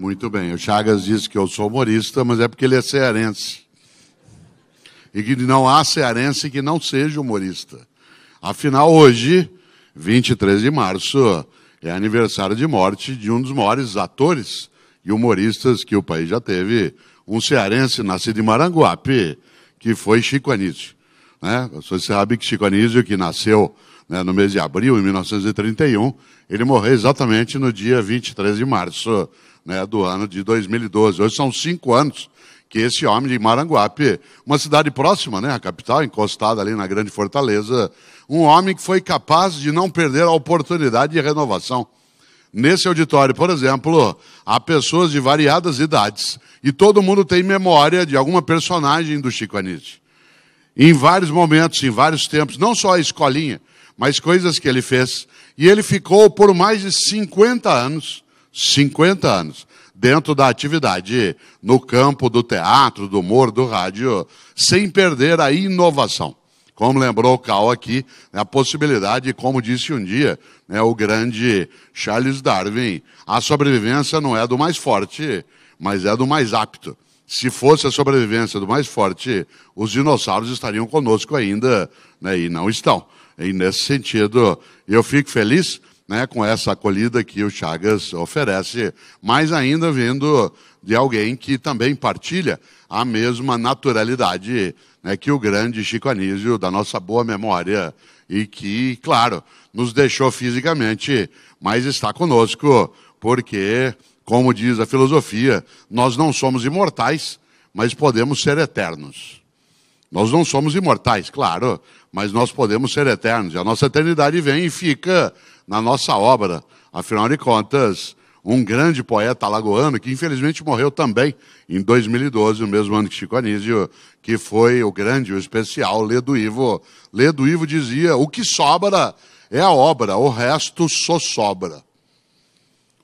Muito bem. O Chagas disse que eu sou humorista, mas é porque ele é cearense. E que não há cearense que não seja humorista. Afinal, hoje, 23 de março, é aniversário de morte de um dos maiores atores e humoristas que o país já teve, um cearense nascido em Maranguape, que foi Chico Anísio. Né? Você sabe que Chico Anísio, que nasceu né, no mês de abril de 1931, ele morreu exatamente no dia 23 de março né, do ano de 2012. Hoje são cinco anos que esse homem de Maranguape, uma cidade próxima, né, a capital, encostada ali na Grande Fortaleza, um homem que foi capaz de não perder a oportunidade de renovação. Nesse auditório, por exemplo, há pessoas de variadas idades e todo mundo tem memória de alguma personagem do Chico Anísio. Em vários momentos, em vários tempos, não só a escolinha, mas coisas que ele fez. E ele ficou por mais de 50 anos 50 anos, dentro da atividade no campo do teatro, do humor, do rádio, sem perder a inovação. Como lembrou o Cal aqui, né, a possibilidade, como disse um dia né, o grande Charles Darwin, a sobrevivência não é do mais forte, mas é do mais apto. Se fosse a sobrevivência do mais forte, os dinossauros estariam conosco ainda, né, e não estão. E nesse sentido, eu fico feliz né, com essa acolhida que o Chagas oferece, mas ainda vindo de alguém que também partilha a mesma naturalidade né, que o grande Chico Anísio, da nossa boa memória, e que, claro, nos deixou fisicamente, mas está conosco, porque, como diz a filosofia, nós não somos imortais, mas podemos ser eternos. Nós não somos imortais, claro, mas nós podemos ser eternos. E a nossa eternidade vem e fica na nossa obra. Afinal de contas, um grande poeta alagoano, que infelizmente morreu também em 2012, o mesmo ano que Chico Anísio, que foi o grande, o especial Ledo Ivo. Ledo Ivo dizia: o que sobra é a obra, o resto só sobra.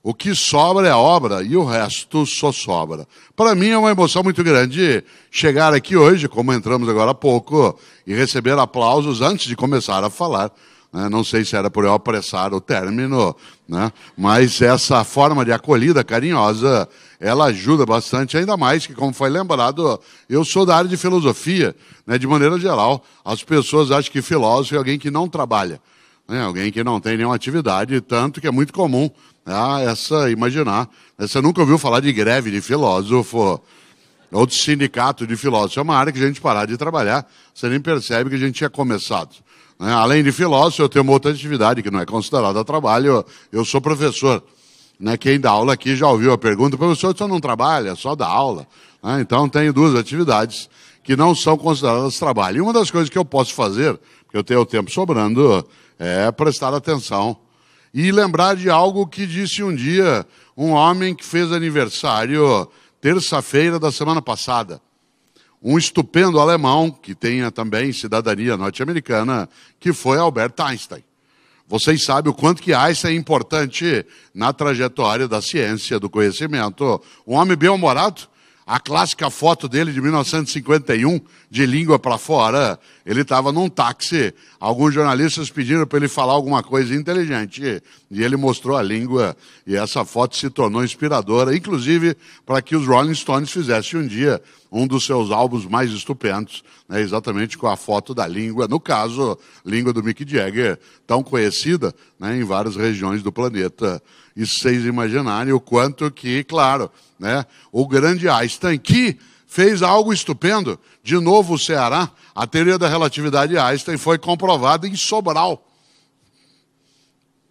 O que sobra é a obra e o resto só sobra. Para mim é uma emoção muito grande chegar aqui hoje, como entramos agora há pouco, e receber aplausos antes de começar a falar né? não sei se era por eu apressar o término, né? mas essa forma de acolhida carinhosa, ela ajuda bastante, ainda mais que, como foi lembrado, eu sou da área de filosofia, né? de maneira geral, as pessoas acham que filósofo é alguém que não trabalha, né? alguém que não tem nenhuma atividade, tanto que é muito comum né? Ah, essa imaginar. Você nunca ouviu falar de greve de filósofo, ou de sindicato de filósofo, é uma área que a gente parar de trabalhar, você nem percebe que a gente tinha começado. Né? Além de filósofo, eu tenho uma outra atividade que não é considerada trabalho, eu sou professor. Né? Quem dá aula aqui já ouviu a pergunta, professor, o não trabalha, só dá aula. Né? Então, tenho duas atividades que não são consideradas trabalho. E uma das coisas que eu posso fazer, porque eu tenho o tempo sobrando, é prestar atenção e lembrar de algo que disse um dia um homem que fez aniversário terça-feira da semana passada um estupendo alemão que tenha também cidadania norte-americana, que foi Albert Einstein. Vocês sabem o quanto que Einstein é importante na trajetória da ciência, do conhecimento. Um homem bem-humorado, a clássica foto dele de 1951, de língua para fora, ele estava num táxi. Alguns jornalistas pediram para ele falar alguma coisa inteligente e ele mostrou a língua. E essa foto se tornou inspiradora, inclusive para que os Rolling Stones fizessem um dia um dos seus álbuns mais estupendos, né, exatamente com a foto da língua, no caso, língua do Mick Jagger, tão conhecida né, em várias regiões do planeta. E vocês imaginarem o quanto que, claro, né, o grande Einstein, que fez algo estupendo. De novo, o Ceará, a teoria da relatividade de Einstein foi comprovada em Sobral,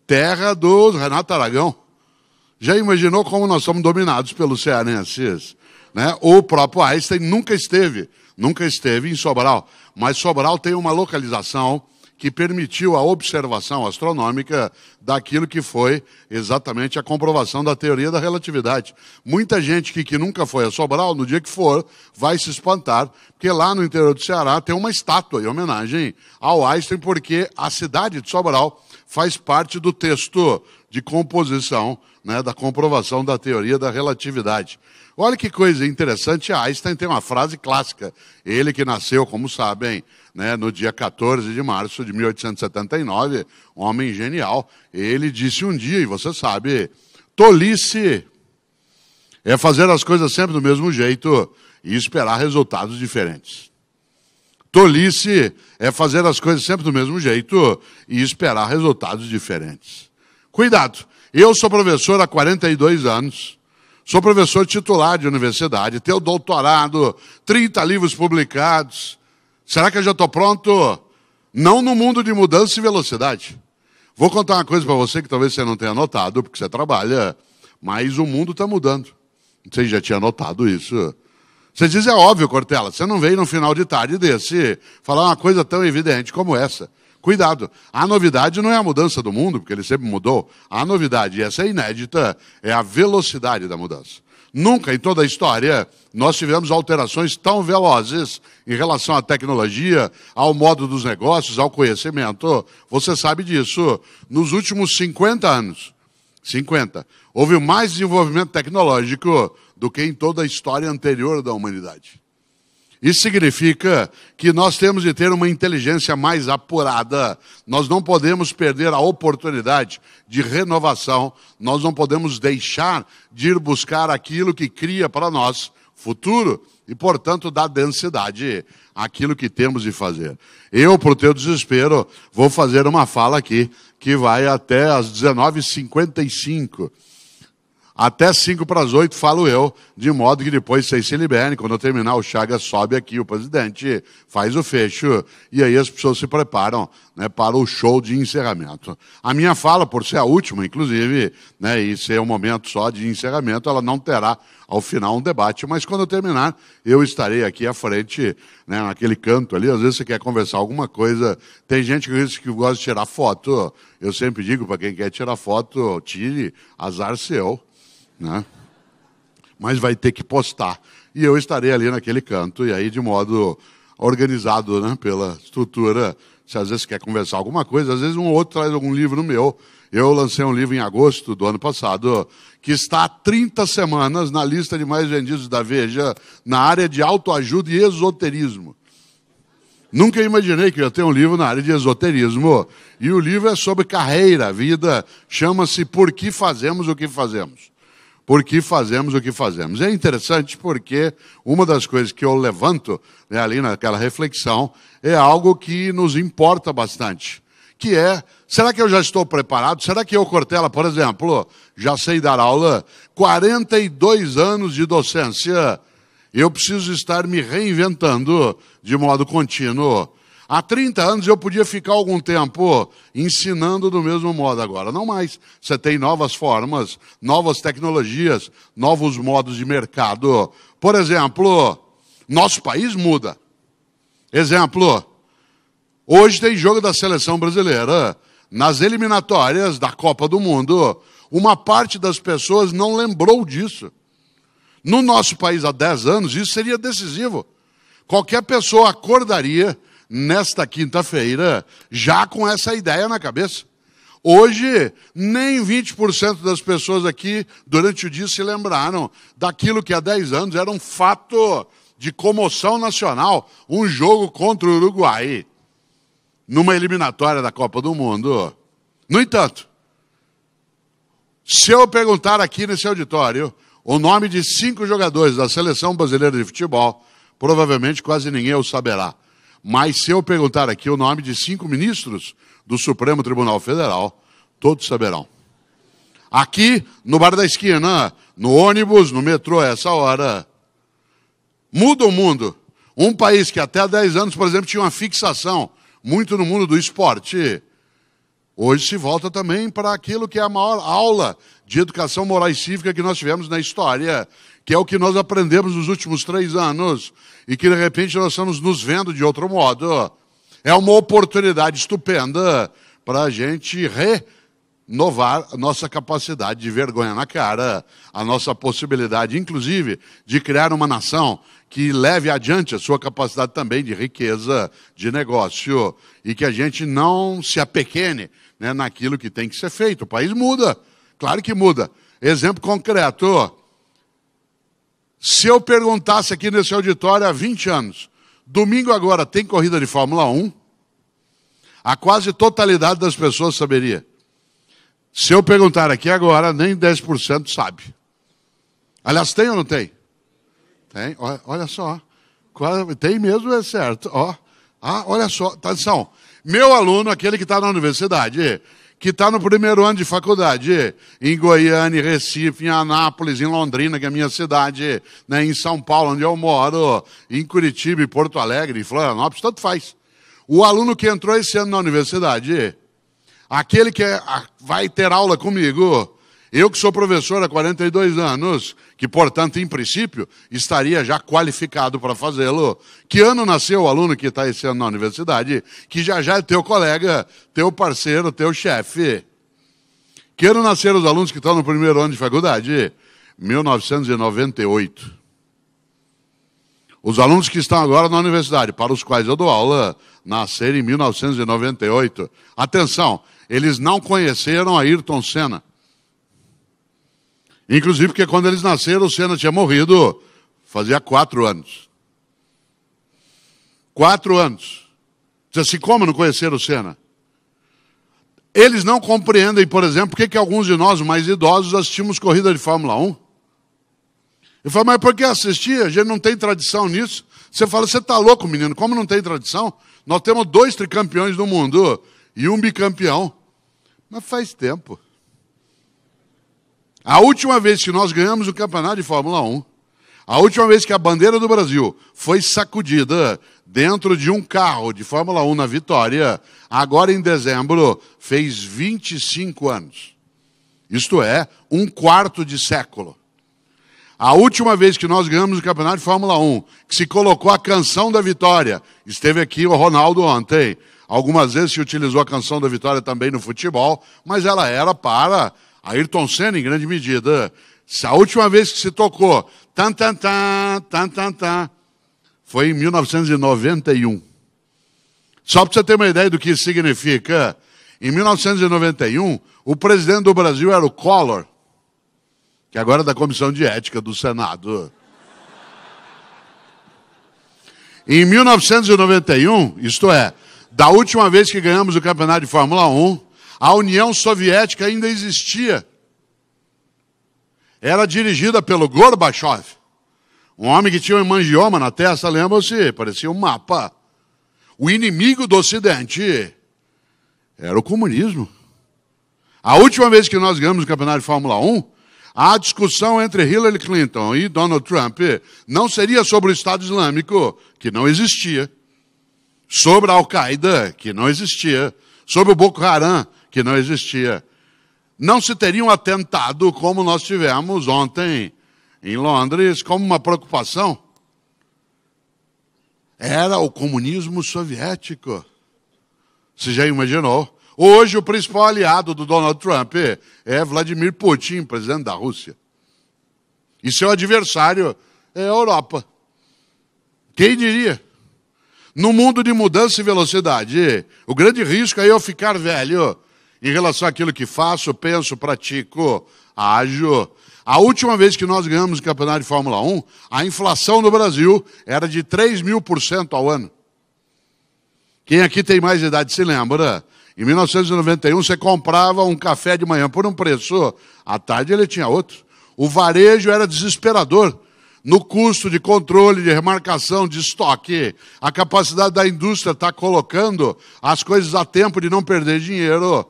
terra do Renato Aragão. Já imaginou como nós somos dominados pelos cearenses? Né? O próprio Einstein nunca esteve, nunca esteve em Sobral, mas Sobral tem uma localização que permitiu a observação astronômica daquilo que foi exatamente a comprovação da teoria da relatividade. Muita gente que, que nunca foi a Sobral, no dia que for, vai se espantar, porque lá no interior do Ceará tem uma estátua em homenagem ao Einstein, porque a cidade de Sobral faz parte do texto de composição né, da comprovação da teoria da relatividade. Olha que coisa interessante, Einstein tem uma frase clássica. Ele que nasceu, como sabem, né, no dia 14 de março de 1879, um homem genial, ele disse um dia, e você sabe, tolice é fazer as coisas sempre do mesmo jeito e esperar resultados diferentes. Tolice é fazer as coisas sempre do mesmo jeito e esperar resultados diferentes. Cuidado! Eu sou professor há 42 anos, sou professor titular de universidade, tenho doutorado, 30 livros publicados, Será que eu já estou pronto? Não no mundo de mudança e velocidade. Vou contar uma coisa para você que talvez você não tenha notado, porque você trabalha, mas o mundo está mudando. Você já tinha notado isso? Você diz, é óbvio, Cortella, você não veio no final de tarde desse falar uma coisa tão evidente como essa. Cuidado, a novidade não é a mudança do mundo, porque ele sempre mudou. A novidade, e essa é inédita, é a velocidade da mudança. Nunca em toda a história nós tivemos alterações tão velozes em relação à tecnologia, ao modo dos negócios, ao conhecimento. Você sabe disso. Nos últimos 50 anos, 50, houve mais desenvolvimento tecnológico do que em toda a história anterior da humanidade. Isso significa que nós temos de ter uma inteligência mais apurada. Nós não podemos perder a oportunidade de renovação. Nós não podemos deixar de ir buscar aquilo que cria para nós futuro e, portanto, dá densidade àquilo que temos de fazer. Eu, para o teu desespero, vou fazer uma fala aqui que vai até as 19h55 até 5 para as 8, falo eu, de modo que depois vocês se liberem. Quando eu terminar, o Chagas sobe aqui, o presidente faz o fecho, e aí as pessoas se preparam né, para o show de encerramento. A minha fala, por ser a última, inclusive, né, e ser um momento só de encerramento, ela não terá ao final um debate, mas quando eu terminar, eu estarei aqui à frente, né, naquele canto ali. Às vezes você quer conversar alguma coisa, tem gente que gosta de tirar foto. Eu sempre digo para quem quer tirar foto, tire, azar seu né? mas vai ter que postar. E eu estarei ali naquele canto, e aí de modo organizado né, pela estrutura. Se às vezes quer conversar alguma coisa, às vezes um outro traz algum livro meu. Eu lancei um livro em agosto do ano passado, que está há 30 semanas na lista de mais vendidos da Veja, na área de autoajuda e esoterismo. Nunca imaginei que eu ia ter um livro na área de esoterismo. E o livro é sobre carreira, vida, chama-se Por que Fazemos o que Fazemos por que fazemos o que fazemos. É interessante porque uma das coisas que eu levanto né, ali naquela reflexão é algo que nos importa bastante, que é Será que eu já estou preparado? Será que eu, Cortella, por exemplo, já sei dar aula? 42 anos de docência. Eu preciso estar me reinventando de modo contínuo Há 30 anos eu podia ficar algum tempo ensinando do mesmo modo agora. Não mais. Você tem novas formas, novas tecnologias, novos modos de mercado. Por exemplo, nosso país muda. Exemplo, hoje tem jogo da seleção brasileira. Nas eliminatórias da Copa do Mundo, uma parte das pessoas não lembrou disso. No nosso país, há 10 anos, isso seria decisivo. Qualquer pessoa acordaria nesta quinta-feira já com essa ideia na cabeça. Hoje, nem 20% das pessoas aqui durante o dia se lembraram daquilo que há 10 anos era um fato de comoção nacional um jogo contra o Uruguai numa eliminatória da Copa do Mundo. No entanto, se eu perguntar aqui nesse auditório o nome de cinco jogadores da seleção brasileira de futebol, provavelmente quase ninguém o saberá. Mas se eu perguntar aqui o nome de cinco ministros do Supremo Tribunal Federal, todos saberão. Aqui, no bar da esquina, né? no ônibus, no metrô, essa hora, muda o mundo. Um país que até há 10 anos, por exemplo, tinha uma fixação muito no mundo do esporte, hoje se volta também para aquilo que é a maior aula de educação moral e cívica que nós tivemos na história, que é o que nós aprendemos nos últimos três anos, e que de repente nós estamos nos vendo de outro modo. É uma oportunidade estupenda para a gente renovar a nossa capacidade de vergonha na cara, a nossa possibilidade, inclusive, de criar uma nação que leve adiante a sua capacidade também de riqueza, de negócio, e que a gente não se apequene né, naquilo que tem que ser feito. O país muda, claro que muda. Exemplo concreto se eu perguntasse aqui nesse auditório há 20 anos, domingo agora tem corrida de Fórmula 1? A quase totalidade das pessoas saberia. Se eu perguntar aqui agora, nem 10% sabe. Aliás, tem ou não tem? Tem, olha, só. Tem mesmo, é certo. Ó. Ah, olha só, atenção. Meu aluno, aquele que está na universidade, que está no primeiro ano de faculdade, em Goiânia, em Recife, em Anápolis, em Londrina, que é a minha cidade, né, em São Paulo, onde eu moro, em Curitiba, em Porto Alegre, em Florianópolis, tanto faz. O aluno que entrou esse ano na universidade, aquele que é, vai ter aula comigo, eu que sou professor há 42 anos, que portanto, em princípio, estaria já qualificado para fazê-lo. Que ano nasceu o aluno que está esse ano na universidade? Que já já é teu colega, teu parceiro, teu chefe. Que ano nasceram os alunos que estão no primeiro ano de faculdade? 1998. Os alunos que estão agora na universidade, para os quais eu dou aula, nasceram em 1998. Atenção, eles não conheceram Ayrton Senna. Inclusive porque quando eles nasceram, o Senna tinha morrido fazia quatro anos. Quatro anos. Diz assim, como não conheceram o Senna? Eles não compreendem, por exemplo, por que alguns de nós mais idosos assistimos corrida de Fórmula 1. Eu falo, mas por que assistir? A gente não tem tradição nisso. Você fala, você está louco, menino, como não tem tradição? Nós temos dois tricampeões do mundo e um bicampeão. Mas faz tempo. A última vez que nós ganhamos o campeonato de Fórmula 1, a última vez que a bandeira do Brasil foi sacudida dentro de um carro de Fórmula 1 na Vitória, agora em dezembro, fez 25 anos. Isto é, um quarto de século. A última vez que nós ganhamos o campeonato de Fórmula 1, que se colocou a canção da vitória, esteve aqui o Ronaldo ontem. Algumas vezes se utilizou a canção da vitória também no futebol, mas ela era para Ayrton Senna, em grande medida. a última vez que se tocou, tan, tan, tan, tan, tan, tan, foi em 1991. Só para você ter uma ideia do que isso significa, em 1991, o presidente do Brasil era o Collor, que agora é da Comissão de Ética do Senado. Em 1991, isto é, da última vez que ganhamos o campeonato de Fórmula 1, a União Soviética ainda existia. Era dirigida pelo Gorbachev, um homem que tinha um mangioma na testa, lembra-se? Parecia um mapa. O inimigo do Ocidente era o comunismo. A última vez que nós ganhamos o campeonato de Fórmula 1, a discussão entre Hillary Clinton e Donald Trump não seria sobre o Estado Islâmico, que não existia, sobre a Al-Qaeda, que não existia, sobre o Boko Haram, que não existia. Não se teriam atentado como nós tivemos ontem em Londres, como uma preocupação. Era o comunismo soviético. Você já imaginou? Hoje, o principal aliado do Donald Trump é Vladimir Putin, presidente da Rússia. E seu adversário é a Europa. Quem diria? No mundo de mudança e velocidade, o grande risco é eu ficar velho em relação àquilo que faço, penso, pratico, ajo. A última vez que nós ganhamos o campeonato de Fórmula 1, a inflação no Brasil era de 3 mil por cento ao ano. Quem aqui tem mais idade se lembra? Em 1991, você comprava um café de manhã por um preço, à tarde ele tinha outro. O varejo era desesperador no custo de controle, de remarcação, de estoque. A capacidade da indústria está colocando as coisas a tempo de não perder dinheiro.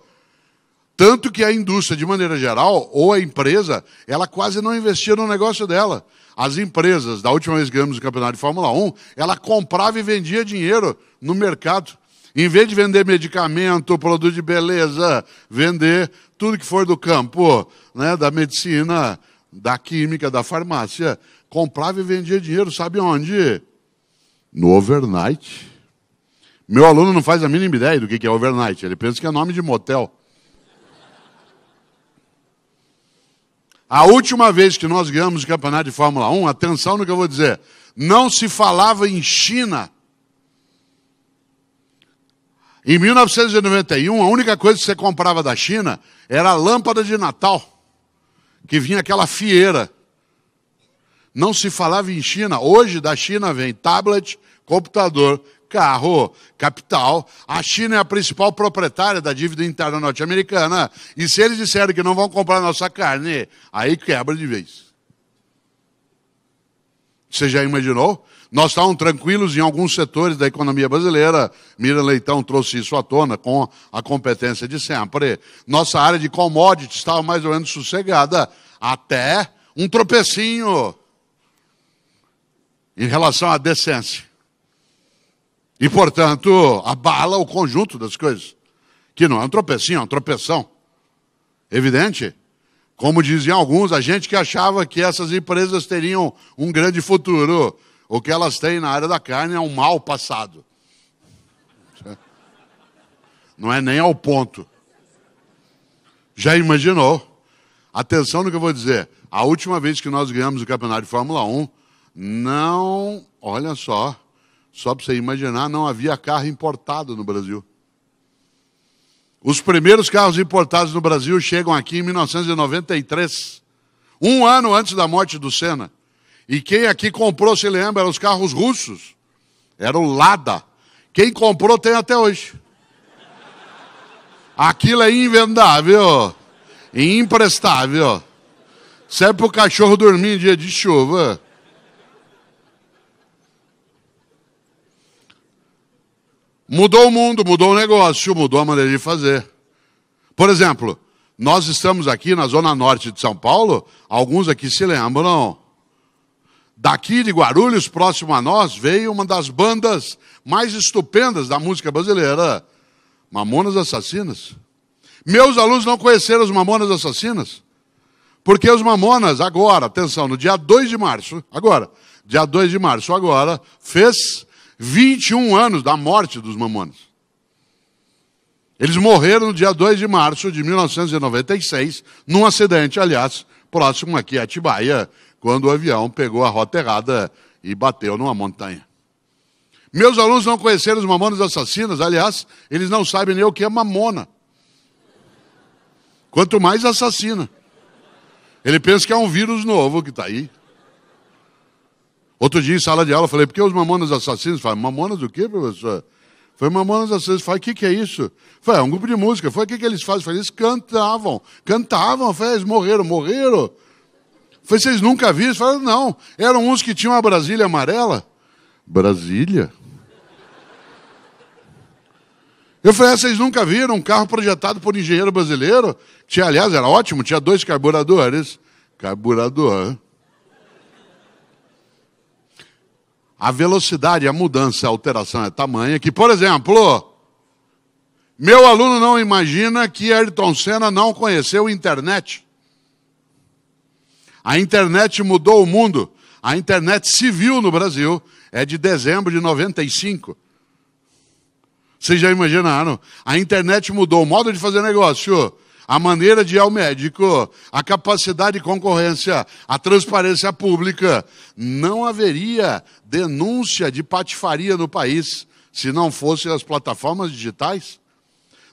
Tanto que a indústria, de maneira geral, ou a empresa, ela quase não investia no negócio dela. As empresas, da última vez que ganhamos o campeonato de Fórmula 1, ela comprava e vendia dinheiro no mercado. Em vez de vender medicamento, produto de beleza, vender tudo que for do campo, né, da medicina, da química, da farmácia, comprava e vendia dinheiro, sabe onde? No overnight. Meu aluno não faz a mínima ideia do que é overnight, ele pensa que é nome de motel. A última vez que nós ganhamos o campeonato de Fórmula 1, atenção no que eu vou dizer, não se falava em China. Em 1991, a única coisa que você comprava da China era a lâmpada de Natal, que vinha aquela fieira. Não se falava em China. Hoje, da China vem tablet, computador, carro, capital. A China é a principal proprietária da dívida interna norte-americana. E se eles disserem que não vão comprar nossa carne, aí quebra de vez. Você já imaginou? Nós estávamos tranquilos em alguns setores da economia brasileira. Mira Leitão trouxe isso à tona com a competência de sempre. Nossa área de commodities estava mais ou menos sossegada até um tropecinho em relação à decência. E, portanto, abala o conjunto das coisas. Que não é um tropecinho, é um tropeção. Evidente. Como diziam alguns, a gente que achava que essas empresas teriam um grande futuro. O que elas têm na área da carne é um mal passado. Não é nem ao ponto. Já imaginou? Atenção no que eu vou dizer. A última vez que nós ganhamos o campeonato de Fórmula 1, não, olha só, só para você imaginar, não havia carro importado no Brasil. Os primeiros carros importados no Brasil chegam aqui em 1993, um ano antes da morte do Senna. E quem aqui comprou, se lembra, eram os carros russos. Era o Lada. Quem comprou tem até hoje. Aquilo é invendável e imprestável. Serve para o cachorro dormir em dia de chuva. Mudou o mundo, mudou o negócio, mudou a maneira de fazer. Por exemplo, nós estamos aqui na zona norte de São Paulo, alguns aqui se lembram. Daqui de Guarulhos, próximo a nós, veio uma das bandas mais estupendas da música brasileira, Mamonas Assassinas. Meus alunos não conheceram os Mamonas Assassinas, porque os Mamonas, agora, atenção, no dia 2 de março, agora, dia 2 de março, agora, fez 21 anos da morte dos mamonas. Eles morreram no dia 2 de março de 1996, num acidente, aliás, próximo aqui a Atibaia, quando o avião pegou a rota errada e bateu numa montanha. Meus alunos não conheceram os mamonas assassinos, aliás, eles não sabem nem o que é mamona. Quanto mais assassina. Ele pensa que é um vírus novo que está aí. Outro dia, em sala de aula, falei, por que os mamonas assassinos? Falei, mamonas o quê, professor? Foi Mamonas Assassinas. Falei, o que, que é isso? Foi é um grupo de música. Foi o que, que eles fazem? Falei, eles cantavam. Cantavam. Falei, é, eles morreram, morreram. Falei, vocês nunca viram? Falei, não. Eram uns que tinham a Brasília amarela. Brasília? Eu falei, ah, vocês nunca viram um carro projetado por um engenheiro brasileiro? Tinha, aliás, era ótimo, tinha dois carburadores. Carburador. A velocidade, a mudança, a alteração é tamanha que, por exemplo, meu aluno não imagina que Ayrton Senna não conheceu a internet. A internet mudou o mundo. A internet civil no Brasil é de dezembro de 95. Vocês já imaginaram? A internet mudou o modo de fazer negócio, a maneira de ir ao médico, a capacidade de concorrência, a transparência pública, não haveria denúncia de patifaria no país se não fossem as plataformas digitais?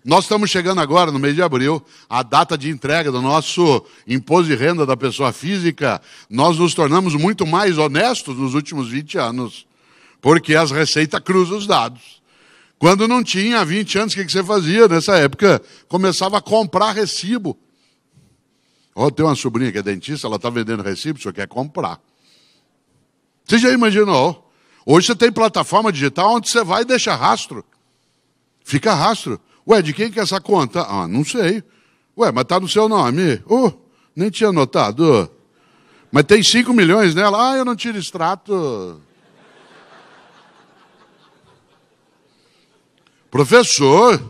Nós estamos chegando agora, no mês de abril, a data de entrega do nosso imposto de renda da pessoa física. Nós nos tornamos muito mais honestos nos últimos 20 anos, porque as receitas cruzam os dados. Quando não tinha, há 20 anos, o que, que você fazia? Nessa época, começava a comprar recibo. Ó, oh, tem uma sobrinha que é dentista, ela está vendendo recibo, o senhor quer comprar. Você já imaginou? Hoje você tem plataforma digital onde você vai e deixa rastro. Fica rastro. Ué, de quem que é essa conta? Ah, não sei. Ué, mas está no seu nome. Uh, nem tinha notado. Mas tem 5 milhões nela. Ah, eu não tiro extrato. Professor,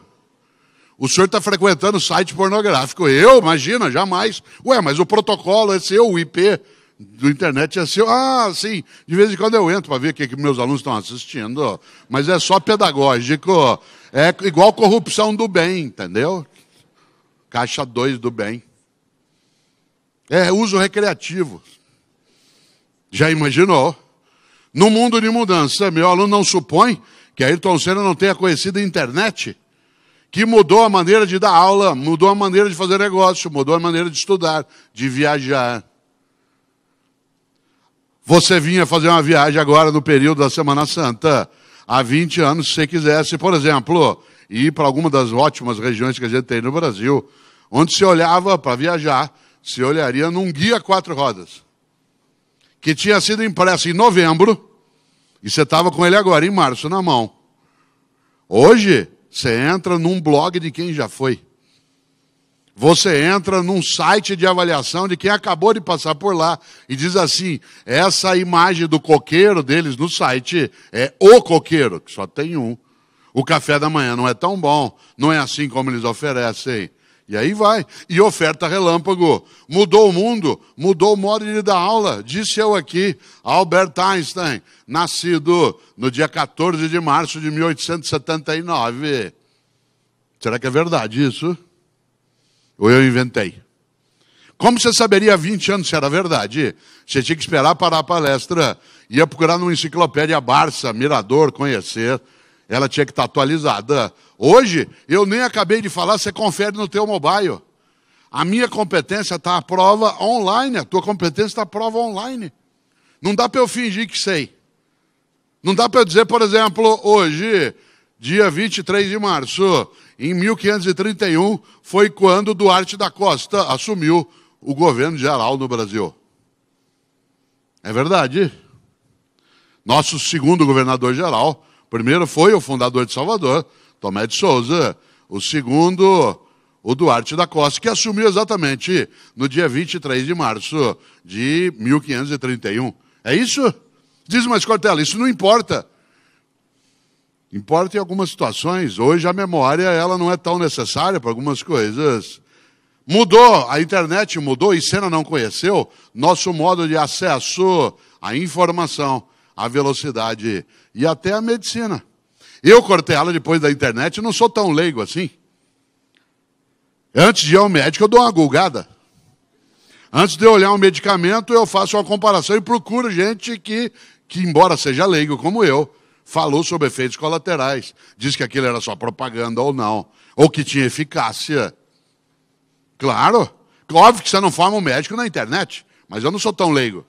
o senhor está frequentando site pornográfico. Eu, imagina, jamais. Ué, mas o protocolo é seu, o IP do internet é seu. Ah, sim, de vez em quando eu entro para ver o que, que meus alunos estão assistindo. Mas é só pedagógico. É igual corrupção do bem, entendeu? Caixa 2 do bem. É, é uso recreativo. Já imaginou? No mundo de mudança, meu aluno não supõe que Ayrton Senna não tenha conhecido a internet, que mudou a maneira de dar aula, mudou a maneira de fazer negócio, mudou a maneira de estudar, de viajar. Você vinha fazer uma viagem agora no período da Semana Santa, há 20 anos, se você quisesse, por exemplo, ir para alguma das ótimas regiões que a gente tem no Brasil, onde se olhava para viajar, se olharia num guia quatro rodas, que tinha sido impresso em novembro, e você estava com ele agora, em março, na mão. Hoje, você entra num blog de quem já foi. Você entra num site de avaliação de quem acabou de passar por lá e diz assim: essa imagem do coqueiro deles no site é o coqueiro, que só tem um. O café da manhã não é tão bom, não é assim como eles oferecem. E aí vai. E oferta relâmpago. Mudou o mundo, mudou o modo de dar aula. Disse eu aqui, Albert Einstein, nascido no dia 14 de março de 1879. Será que é verdade isso? Ou eu inventei? Como você saberia há 20 anos se era verdade? Você tinha que esperar parar a palestra, ia procurar numa enciclopédia Barça, Mirador, conhecer. Ela tinha que estar atualizada. Hoje, eu nem acabei de falar, você confere no teu mobile. A minha competência está à prova online, a tua competência está à prova online. Não dá para eu fingir que sei. Não dá para eu dizer, por exemplo, hoje, dia 23 de março, em 1531, foi quando Duarte da Costa assumiu o governo geral no Brasil. É verdade. Nosso segundo governador geral, primeiro foi o fundador de Salvador, Tomé de Souza. O segundo, o Duarte da Costa, que assumiu exatamente no dia 23 de março de 1531. É isso? Diz mais Cortella, isso não importa. Importa em algumas situações. Hoje a memória ela não é tão necessária para algumas coisas. Mudou, a internet mudou e Senna não conheceu nosso modo de acesso à informação, à velocidade e até à medicina. Eu cortei ela depois da internet e não sou tão leigo assim. Antes de ir ao médico, eu dou uma gulgada. Antes de eu olhar um medicamento, eu faço uma comparação e procuro gente que, que embora seja leigo como eu, falou sobre efeitos colaterais. Diz que aquilo era só propaganda ou não. Ou que tinha eficácia. Claro. Óbvio que você não forma um médico na internet. Mas eu não sou tão leigo.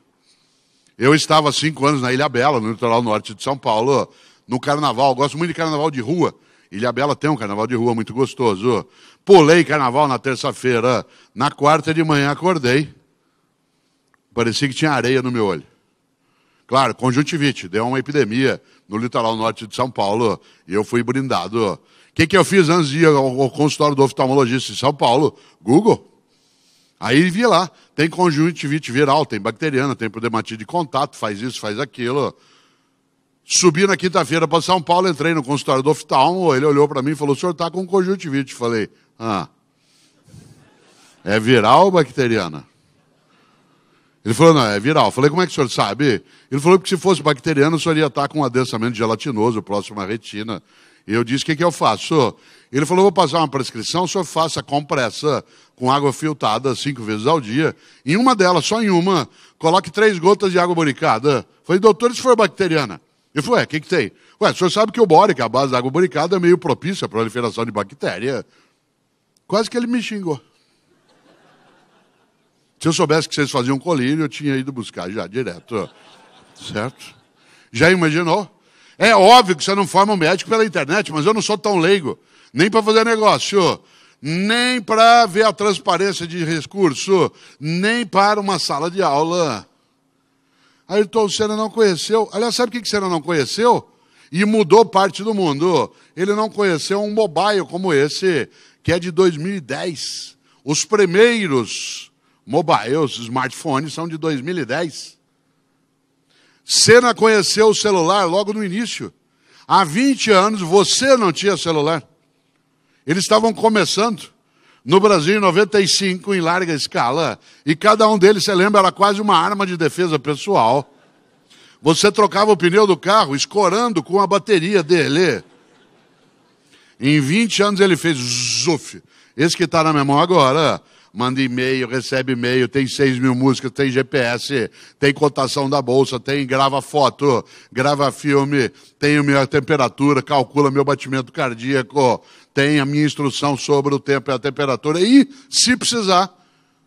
Eu estava há cinco anos na Ilha Bela, no litoral norte de São Paulo, no carnaval. Gosto muito de carnaval de rua. Ilha Bela tem um carnaval de rua muito gostoso. Pulei carnaval na terça-feira. Na quarta de manhã acordei. Parecia que tinha areia no meu olho. Claro, conjuntivite, deu uma epidemia no litoral norte de São Paulo e eu fui brindado. O que, que eu fiz antes de ir ao consultório do oftalmologista em São Paulo? Google. Aí vi lá, tem conjuntivite viral, tem bacteriana, tem problematite de contato, faz isso, faz aquilo. Subi na quinta-feira para São Paulo, entrei no consultório do oftalmo, ele olhou para mim e falou, o senhor está com conjuntivite. Falei, ah, é viral ou bacteriana? Ele falou, não, é viral. Falei, como é que o senhor sabe? Ele falou que se fosse bacteriana, o senhor ia estar tá com um adensamento gelatinoso próximo à retina. E eu disse, o que, que eu faço? Ele falou, vou passar uma prescrição, o senhor faça compressa com água filtrada cinco vezes ao dia. Em uma delas, só em uma, coloque três gotas de água boricada. Falei, doutor, isso foi bacteriana. Ele falou, ué, o que, que tem? Ué, o senhor sabe que o bore que a base da água boricada é meio propícia à proliferação de bactéria. Quase que ele me xingou. Se eu soubesse que vocês faziam colírio, eu tinha ido buscar já, direto. Certo? Já imaginou? É óbvio que você não forma um médico pela internet, mas eu não sou tão leigo. Nem para fazer negócio, nem para ver a transparência de recurso, nem para uma sala de aula. Ayrton Senna não conheceu. Aliás, sabe o que Senna não conheceu? E mudou parte do mundo. Ele não conheceu um mobile como esse, que é de 2010. Os primeiros mobiles, smartphones, são de 2010. Senna conheceu o celular logo no início. Há 20 anos você não tinha celular. Eles estavam começando. No Brasil, em 95, em larga escala, e cada um deles, você lembra, era quase uma arma de defesa pessoal. Você trocava o pneu do carro escorando com a bateria dele. Em 20 anos ele fez zuf. Esse que está na minha mão agora, manda e-mail, recebe e-mail, tem 6 mil músicas, tem GPS, tem cotação da bolsa, tem grava foto, grava filme, tem minha temperatura, calcula meu batimento cardíaco, tem a minha instrução sobre o tempo e a temperatura e, se precisar,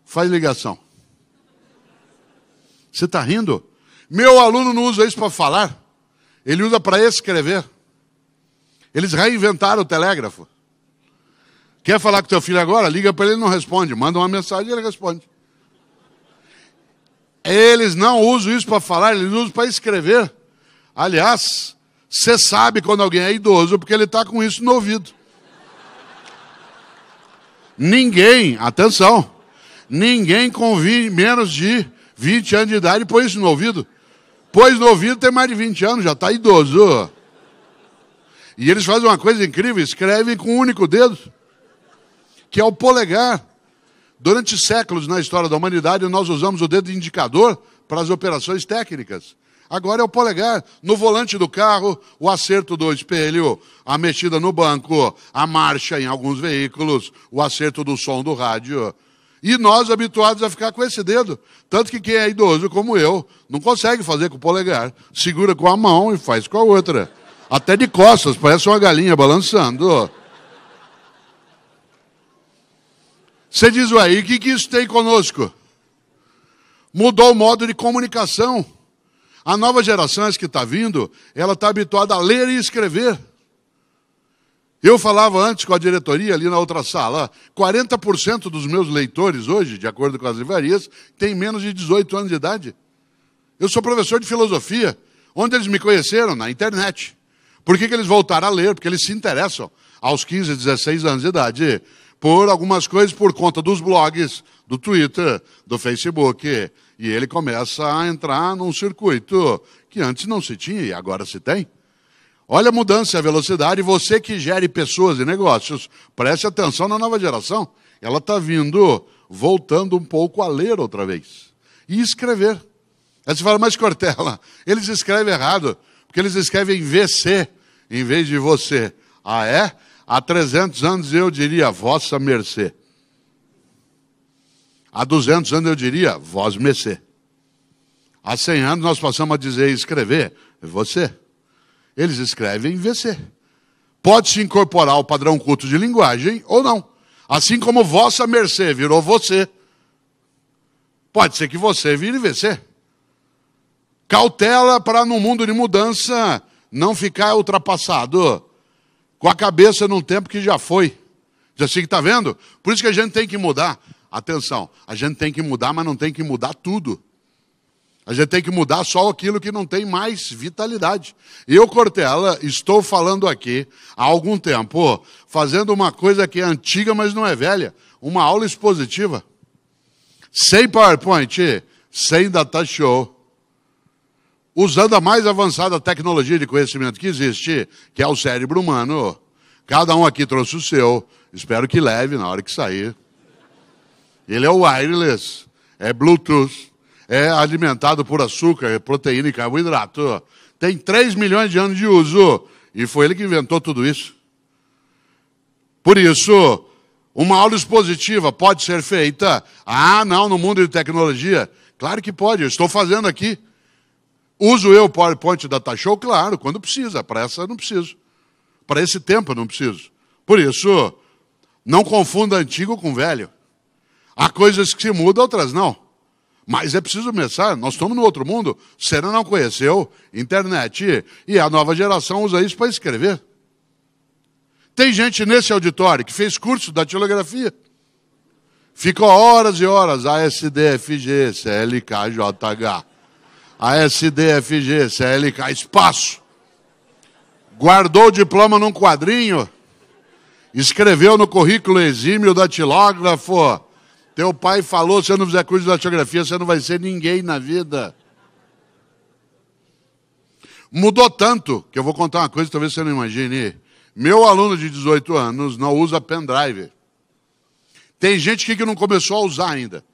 faz ligação. Você está rindo? Meu aluno não usa isso para falar, ele usa para escrever. Eles reinventaram o telégrafo. Quer falar com teu filho agora? Liga para ele e não responde. Manda uma mensagem e ele responde. Eles não usam isso para falar, eles usam para escrever. Aliás, você sabe quando alguém é idoso porque ele está com isso no ouvido. Ninguém, atenção, ninguém convive menos de 20 anos de idade põe isso no ouvido. Pois no ouvido tem mais de 20 anos, já está idoso. E eles fazem uma coisa incrível, escrevem com um único dedo, que é o polegar. Durante séculos na história da humanidade, nós usamos o dedo indicador para as operações técnicas. Agora é o polegar no volante do carro, o acerto do espelho, a mexida no banco, a marcha em alguns veículos, o acerto do som do rádio. E nós habituados a ficar com esse dedo. Tanto que quem é idoso como eu não consegue fazer com o polegar. Segura com a mão e faz com a outra. Até de costas, parece uma galinha balançando. Você diz, ué, e o que, que isso tem conosco? Mudou o modo de comunicação. A nova geração que está vindo, ela está habituada a ler e escrever. Eu falava antes com a diretoria ali na outra sala, 40% dos meus leitores hoje, de acordo com as livrarias, têm menos de 18 anos de idade. Eu sou professor de filosofia. Onde eles me conheceram? Na internet. Por que, que eles voltaram a ler? Porque eles se interessam aos 15, 16 anos de idade por algumas coisas por conta dos blogs, do Twitter, do Facebook, e ele começa a entrar num circuito que antes não se tinha e agora se tem. Olha a mudança, a velocidade. Você que gere pessoas e negócios, preste atenção na nova geração. Ela está vindo, voltando um pouco a ler outra vez. E escrever. Aí você fala, mas Cortella, eles escrevem errado, porque eles escrevem VC em vez de você. Ah, é? Há 300 anos eu diria, vossa mercê. Há 200 anos eu diria, vós mecê. Há 100 anos nós passamos a dizer escrever, você. Eles escrevem você. Pode se incorporar ao padrão culto de linguagem ou não. Assim como vossa mercê virou você. Pode ser que você vire você. Cautela para no mundo de mudança não ficar ultrapassado com a cabeça num tempo que já foi. Já assim, está vendo? Por isso que a gente tem que mudar. Atenção, a gente tem que mudar, mas não tem que mudar tudo. A gente tem que mudar só aquilo que não tem mais vitalidade. Eu, Cortella, estou falando aqui há algum tempo, fazendo uma coisa que é antiga, mas não é velha, uma aula expositiva. Sem PowerPoint, sem data show. Usando a mais avançada tecnologia de conhecimento que existe, que é o cérebro humano. Cada um aqui trouxe o seu. Espero que leve na hora que sair. Ele é wireless, é Bluetooth, é alimentado por açúcar, é proteína e carboidrato. Tem 3 milhões de anos de uso e foi ele que inventou tudo isso. Por isso, uma aula expositiva pode ser feita. Ah, não, no mundo de tecnologia. Claro que pode, eu estou fazendo aqui. Uso eu o PowerPoint da Tachou? Claro, quando precisa. Para essa não preciso. Para esse tempo não preciso. Por isso, não confunda antigo com velho. Há coisas que se mudam, outras não. Mas é preciso pensar, nós estamos no outro mundo. Você não conheceu internet. E a nova geração usa isso para escrever. Tem gente nesse auditório que fez curso da tilografia. Ficou horas e horas, ASDFG, CLK, JH. ASDFG, CLK, espaço. Guardou o diploma num quadrinho. Escreveu no currículo exímio da datilógrafo teu pai falou: se eu não fizer curso de datilografia, você não vai ser ninguém na vida. Mudou tanto que eu vou contar uma coisa, talvez você não imagine. Meu aluno de 18 anos não usa pendrive. Tem gente que não começou a usar ainda.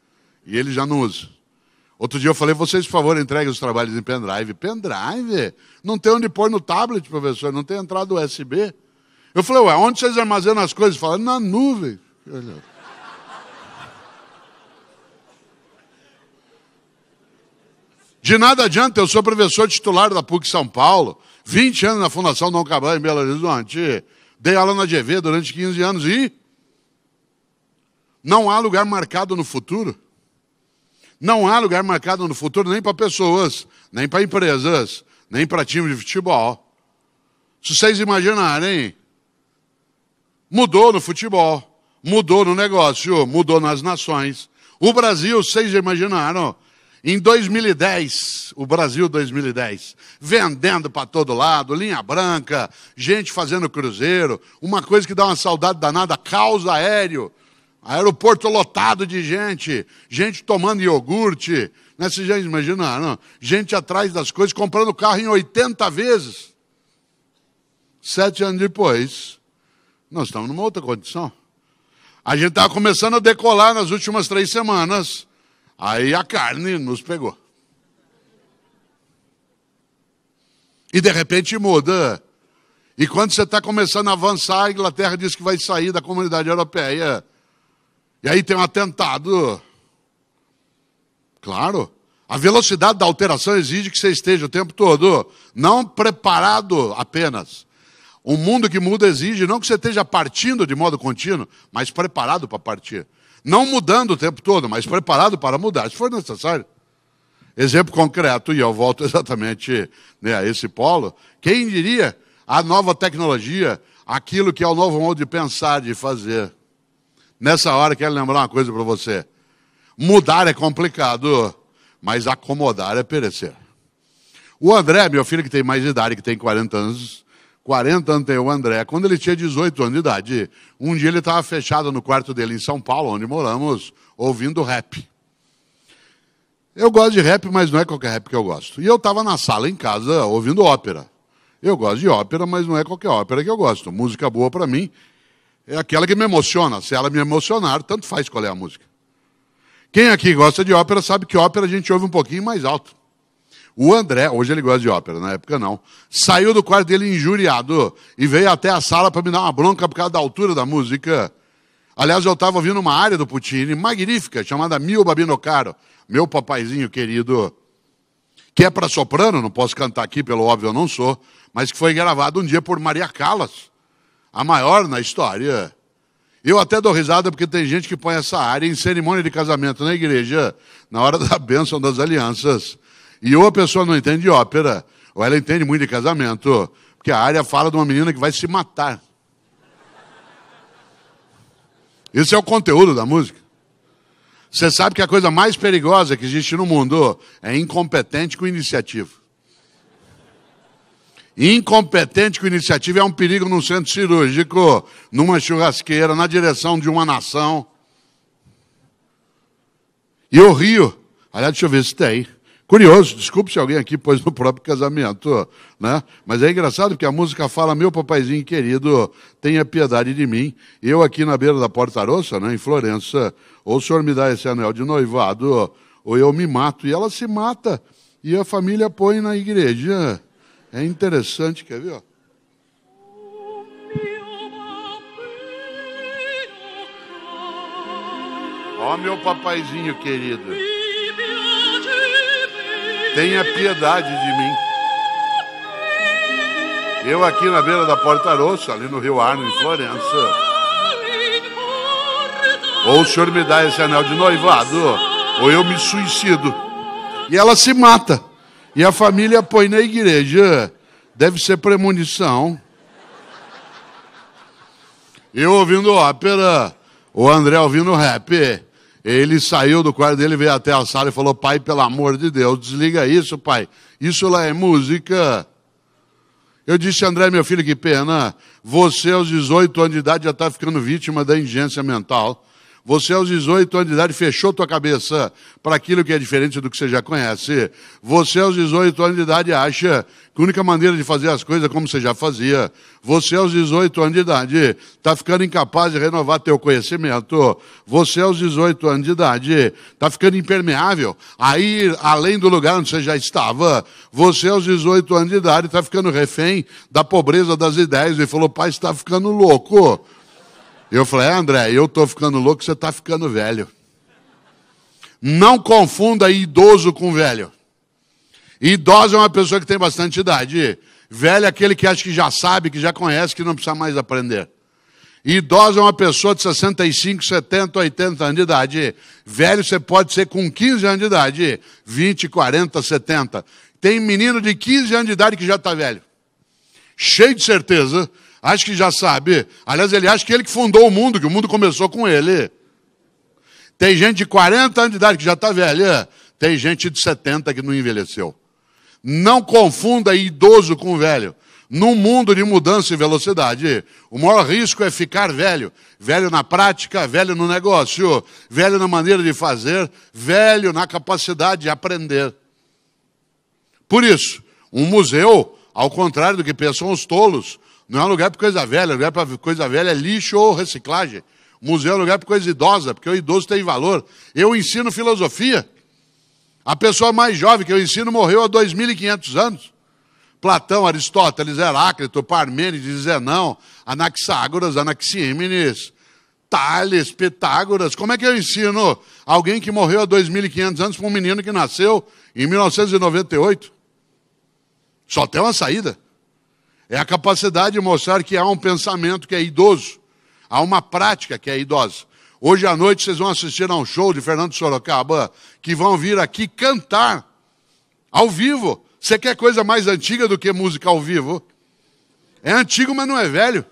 E ele já não usa. Outro dia eu falei, vocês, por favor, entreguem os trabalhos em pendrive. Pendrive? Não tem onde pôr no tablet, professor, não tem entrada USB. Eu falei, ué, onde vocês armazenam as coisas? Falaram, na nuvem. De nada adianta, eu sou professor titular da PUC São Paulo, 20 anos na Fundação Dom Cabral em Belo Horizonte, dei aula na GV durante 15 anos e não há lugar marcado no futuro. Não há lugar marcado no futuro nem para pessoas, nem para empresas, nem para time de futebol. Se vocês imaginarem, mudou no futebol, mudou no negócio, mudou nas nações. O Brasil, vocês imaginaram, em 2010, o Brasil 2010, vendendo para todo lado, linha branca, gente fazendo cruzeiro, uma coisa que dá uma saudade danada, caos aéreo, aeroporto lotado de gente, gente tomando iogurte, né? Vocês já imaginaram? Gente atrás das coisas, comprando carro em 80 vezes. Sete anos depois, nós estamos numa outra condição. A gente estava começando a decolar nas últimas três semanas Aí a carne nos pegou. E de repente muda. E quando você está começando a avançar, a Inglaterra diz que vai sair da comunidade europeia. E aí tem um atentado. Claro. A velocidade da alteração exige que você esteja o tempo todo não preparado apenas. Um mundo que muda exige não que você esteja partindo de modo contínuo, mas preparado para partir. Não mudando o tempo todo, mas preparado para mudar, se for necessário. Exemplo concreto, e eu volto exatamente né, a esse polo, quem diria a nova tecnologia, aquilo que é o novo modo de pensar, de fazer. Nessa hora, quero lembrar uma coisa para você. Mudar é complicado, mas acomodar é perecer. O André, meu filho que tem mais idade, que tem 40 anos, 40 o André, quando ele tinha 18 anos de idade, um dia ele estava fechado no quarto dele em São Paulo, onde moramos, ouvindo rap. Eu gosto de rap, mas não é qualquer rap que eu gosto. E eu estava na sala em casa ouvindo ópera. Eu gosto de ópera, mas não é qualquer ópera que eu gosto. Música boa para mim é aquela que me emociona. Se ela me emocionar, tanto faz qual é a música. Quem aqui gosta de ópera sabe que ópera a gente ouve um pouquinho mais alto. O André, hoje ele gosta de ópera, na época não, saiu do quarto dele injuriado e veio até a sala para me dar uma bronca por causa da altura da música. Aliás, eu estava ouvindo uma área do Puccini magnífica, chamada Mio Babino Caro, meu papaizinho querido, que é para soprano, não posso cantar aqui, pelo óbvio eu não sou, mas que foi gravado um dia por Maria Callas, a maior na história. Eu até dou risada porque tem gente que põe essa área em cerimônia de casamento na igreja, na hora da bênção das alianças. E ou a pessoa não entende de ópera, ou ela entende muito de casamento, porque a área fala de uma menina que vai se matar. Isso é o conteúdo da música. Você sabe que a coisa mais perigosa que existe no mundo é incompetente com iniciativa. Incompetente com iniciativa é um perigo num centro cirúrgico, numa churrasqueira, na direção de uma nação. E eu rio. Aliás, deixa eu ver se tem. Tá Curioso, desculpe se alguém aqui pôs no próprio casamento, né? Mas é engraçado porque a música fala: Meu papaizinho querido, tenha piedade de mim. Eu aqui na beira da porta Roça, né, em Florença, ou o senhor me dá esse anel de noivado, ou eu me mato. E ela se mata e a família põe na igreja. É interessante, quer ver? Ó. Ó, meu papaizinho querido tenha piedade de mim. Eu aqui na beira da Porta Rossa, ali no Rio Arno, em Florença. Ou o senhor me dá esse anel de noivado, ou eu me suicido. E ela se mata. E a família põe na igreja. Deve ser premonição. Eu ouvindo ópera, o André ouvindo rap. Ele saiu do quarto dele, veio até a sala e falou: Pai, pelo amor de Deus, desliga isso, pai. Isso lá é música. Eu disse, André, meu filho, que pena. Você, aos 18 anos de idade, já está ficando vítima da indigência mental. Você, aos 18 anos de idade, fechou tua cabeça para aquilo que é diferente do que você já conhece. Você, aos 18 anos de idade, acha que a única maneira de fazer as coisas é como você já fazia. Você, aos 18 anos de idade, está ficando incapaz de renovar teu conhecimento. Você, aos 18 anos de idade, está ficando impermeável a ir além do lugar onde você já estava. Você, aos 18 anos de idade, está ficando refém da pobreza das ideias e falou, pai, está ficando louco. Eu falei, é, André, eu estou ficando louco, você está ficando velho. Não confunda idoso com velho. Idoso é uma pessoa que tem bastante idade. Velho é aquele que acha que já sabe, que já conhece, que não precisa mais aprender. Idoso é uma pessoa de 65, 70, 80 anos de idade. Velho você pode ser com 15 anos de idade, 20, 40, 70. Tem menino de 15 anos de idade que já está velho. Cheio de certeza, Acho que já sabe. Aliás, ele acha que ele que fundou o mundo, que o mundo começou com ele. Tem gente de 40 anos de idade que já está velha. Tem gente de 70 que não envelheceu. Não confunda idoso com velho. Num mundo de mudança e velocidade, o maior risco é ficar velho. Velho na prática, velho no negócio, velho na maneira de fazer, velho na capacidade de aprender. Por isso, um museu, ao contrário do que pensam os tolos, não é um lugar para coisa velha, é lugar para coisa velha é lixo ou reciclagem. museu é um lugar para coisa idosa, porque o idoso tem valor. Eu ensino filosofia. A pessoa mais jovem que eu ensino morreu há 2.500 anos. Platão, Aristóteles, Heráclito, Parmênides, Zenão, Anaxágoras, Anaxímenes, Tales, Pitágoras. Como é que eu ensino alguém que morreu há 2.500 anos para um menino que nasceu em 1998? Só tem uma saída. É a capacidade de mostrar que há um pensamento que é idoso, há uma prática que é idosa. Hoje à noite vocês vão assistir a um show de Fernando Sorocaba, que vão vir aqui cantar ao vivo. Você quer coisa mais antiga do que música ao vivo? É antigo, mas não é velho.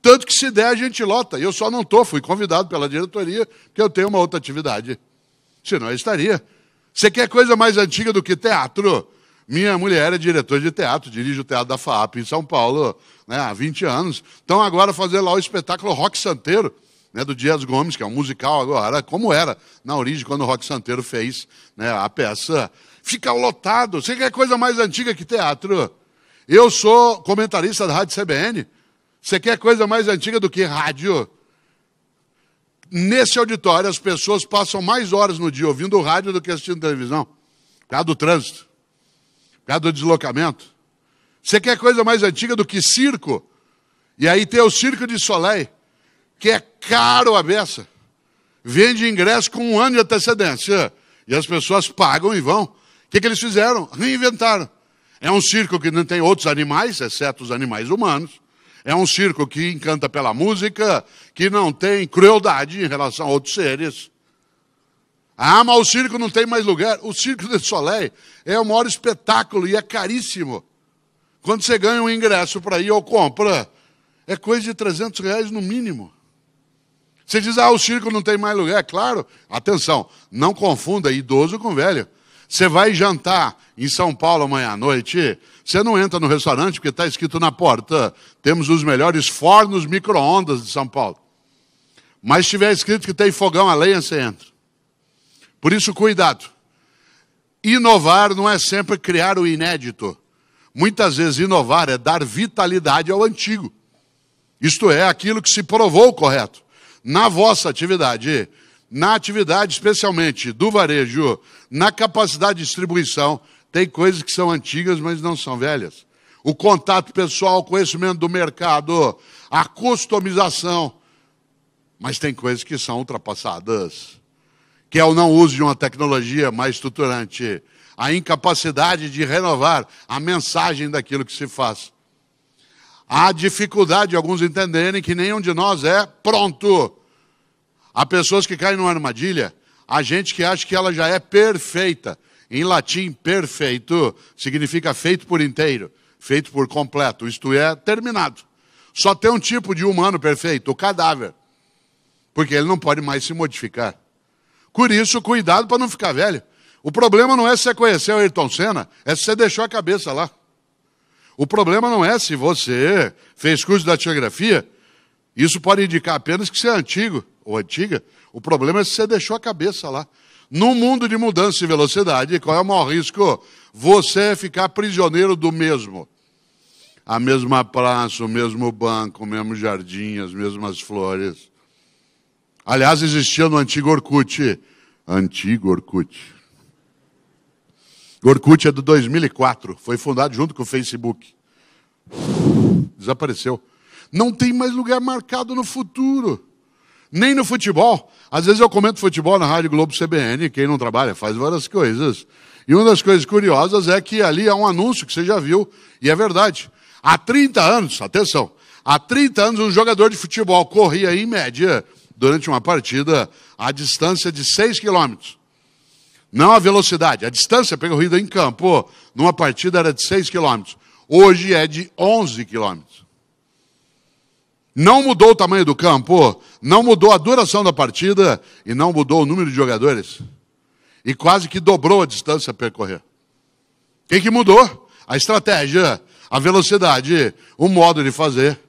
Tanto que se der, a gente lota. Eu só não estou, fui convidado pela diretoria, porque eu tenho uma outra atividade. Senão eu estaria. Você quer coisa mais antiga do que teatro? Minha mulher é diretora de teatro, dirige o teatro da FAAP em São Paulo né, há 20 anos. Então, agora fazer lá o espetáculo Rock Santeiro, né, do Dias Gomes, que é um musical agora, como era na origem quando o Rock Santeiro fez né, a peça. Fica lotado. Você quer coisa mais antiga que teatro? Eu sou comentarista da Rádio CBN. Você quer coisa mais antiga do que rádio? Nesse auditório, as pessoas passam mais horas no dia ouvindo rádio do que assistindo televisão, por causa do trânsito causa do deslocamento. Você quer coisa mais antiga do que circo? E aí tem o circo de Soleil, que é caro a beça. Vende ingresso com um ano de antecedência. E as pessoas pagam e vão. O que, que eles fizeram? Reinventaram. É um circo que não tem outros animais, exceto os animais humanos. É um circo que encanta pela música, que não tem crueldade em relação a outros seres. Ah, mas o circo não tem mais lugar. O Circo de Soleil é o maior espetáculo e é caríssimo. Quando você ganha um ingresso para ir ou compra, é coisa de 300 reais no mínimo. Você diz, ah, o circo não tem mais lugar. Claro, atenção, não confunda idoso com velho. Você vai jantar em São Paulo amanhã à noite, você não entra no restaurante porque está escrito na porta, temos os melhores fornos micro-ondas de São Paulo. Mas se tiver escrito que tem fogão a lenha, você entra. Por isso, cuidado. Inovar não é sempre criar o inédito. Muitas vezes, inovar é dar vitalidade ao antigo. Isto é, aquilo que se provou correto. Na vossa atividade, na atividade especialmente do varejo, na capacidade de distribuição, tem coisas que são antigas, mas não são velhas. O contato pessoal, o conhecimento do mercado, a customização. Mas tem coisas que são ultrapassadas que é o não uso de uma tecnologia mais estruturante, a incapacidade de renovar a mensagem daquilo que se faz. a dificuldade de alguns entenderem que nenhum de nós é pronto. Há pessoas que caem numa armadilha, há gente que acha que ela já é perfeita. Em latim, perfeito significa feito por inteiro, feito por completo, isto é, terminado. Só tem um tipo de humano perfeito, o cadáver, porque ele não pode mais se modificar. Por isso, cuidado para não ficar velho. O problema não é se você conheceu Ayrton Senna, é se você deixou a cabeça lá. O problema não é se você fez curso de datilografia, isso pode indicar apenas que você é antigo ou antiga. O problema é se você deixou a cabeça lá. Num mundo de mudança e velocidade, qual é o maior risco? Você ficar prisioneiro do mesmo. A mesma praça, o mesmo banco, o mesmo jardim, as mesmas flores. Aliás, existia no antigo Orkut. Antigo Orkut. Orkut é de 2004, foi fundado junto com o Facebook. Desapareceu. Não tem mais lugar marcado no futuro. Nem no futebol. Às vezes eu comento futebol na Rádio Globo CBN, quem não trabalha faz várias coisas. E uma das coisas curiosas é que ali há um anúncio que você já viu, e é verdade. Há 30 anos, atenção, há 30 anos um jogador de futebol corria em média durante uma partida a distância de 6 quilômetros. Não a velocidade, a distância percorrida em campo numa partida era de 6 quilômetros. Hoje é de 11 quilômetros. Não mudou o tamanho do campo, não mudou a duração da partida e não mudou o número de jogadores. E quase que dobrou a distância a percorrer. O que, que mudou? A estratégia, a velocidade, o modo de fazer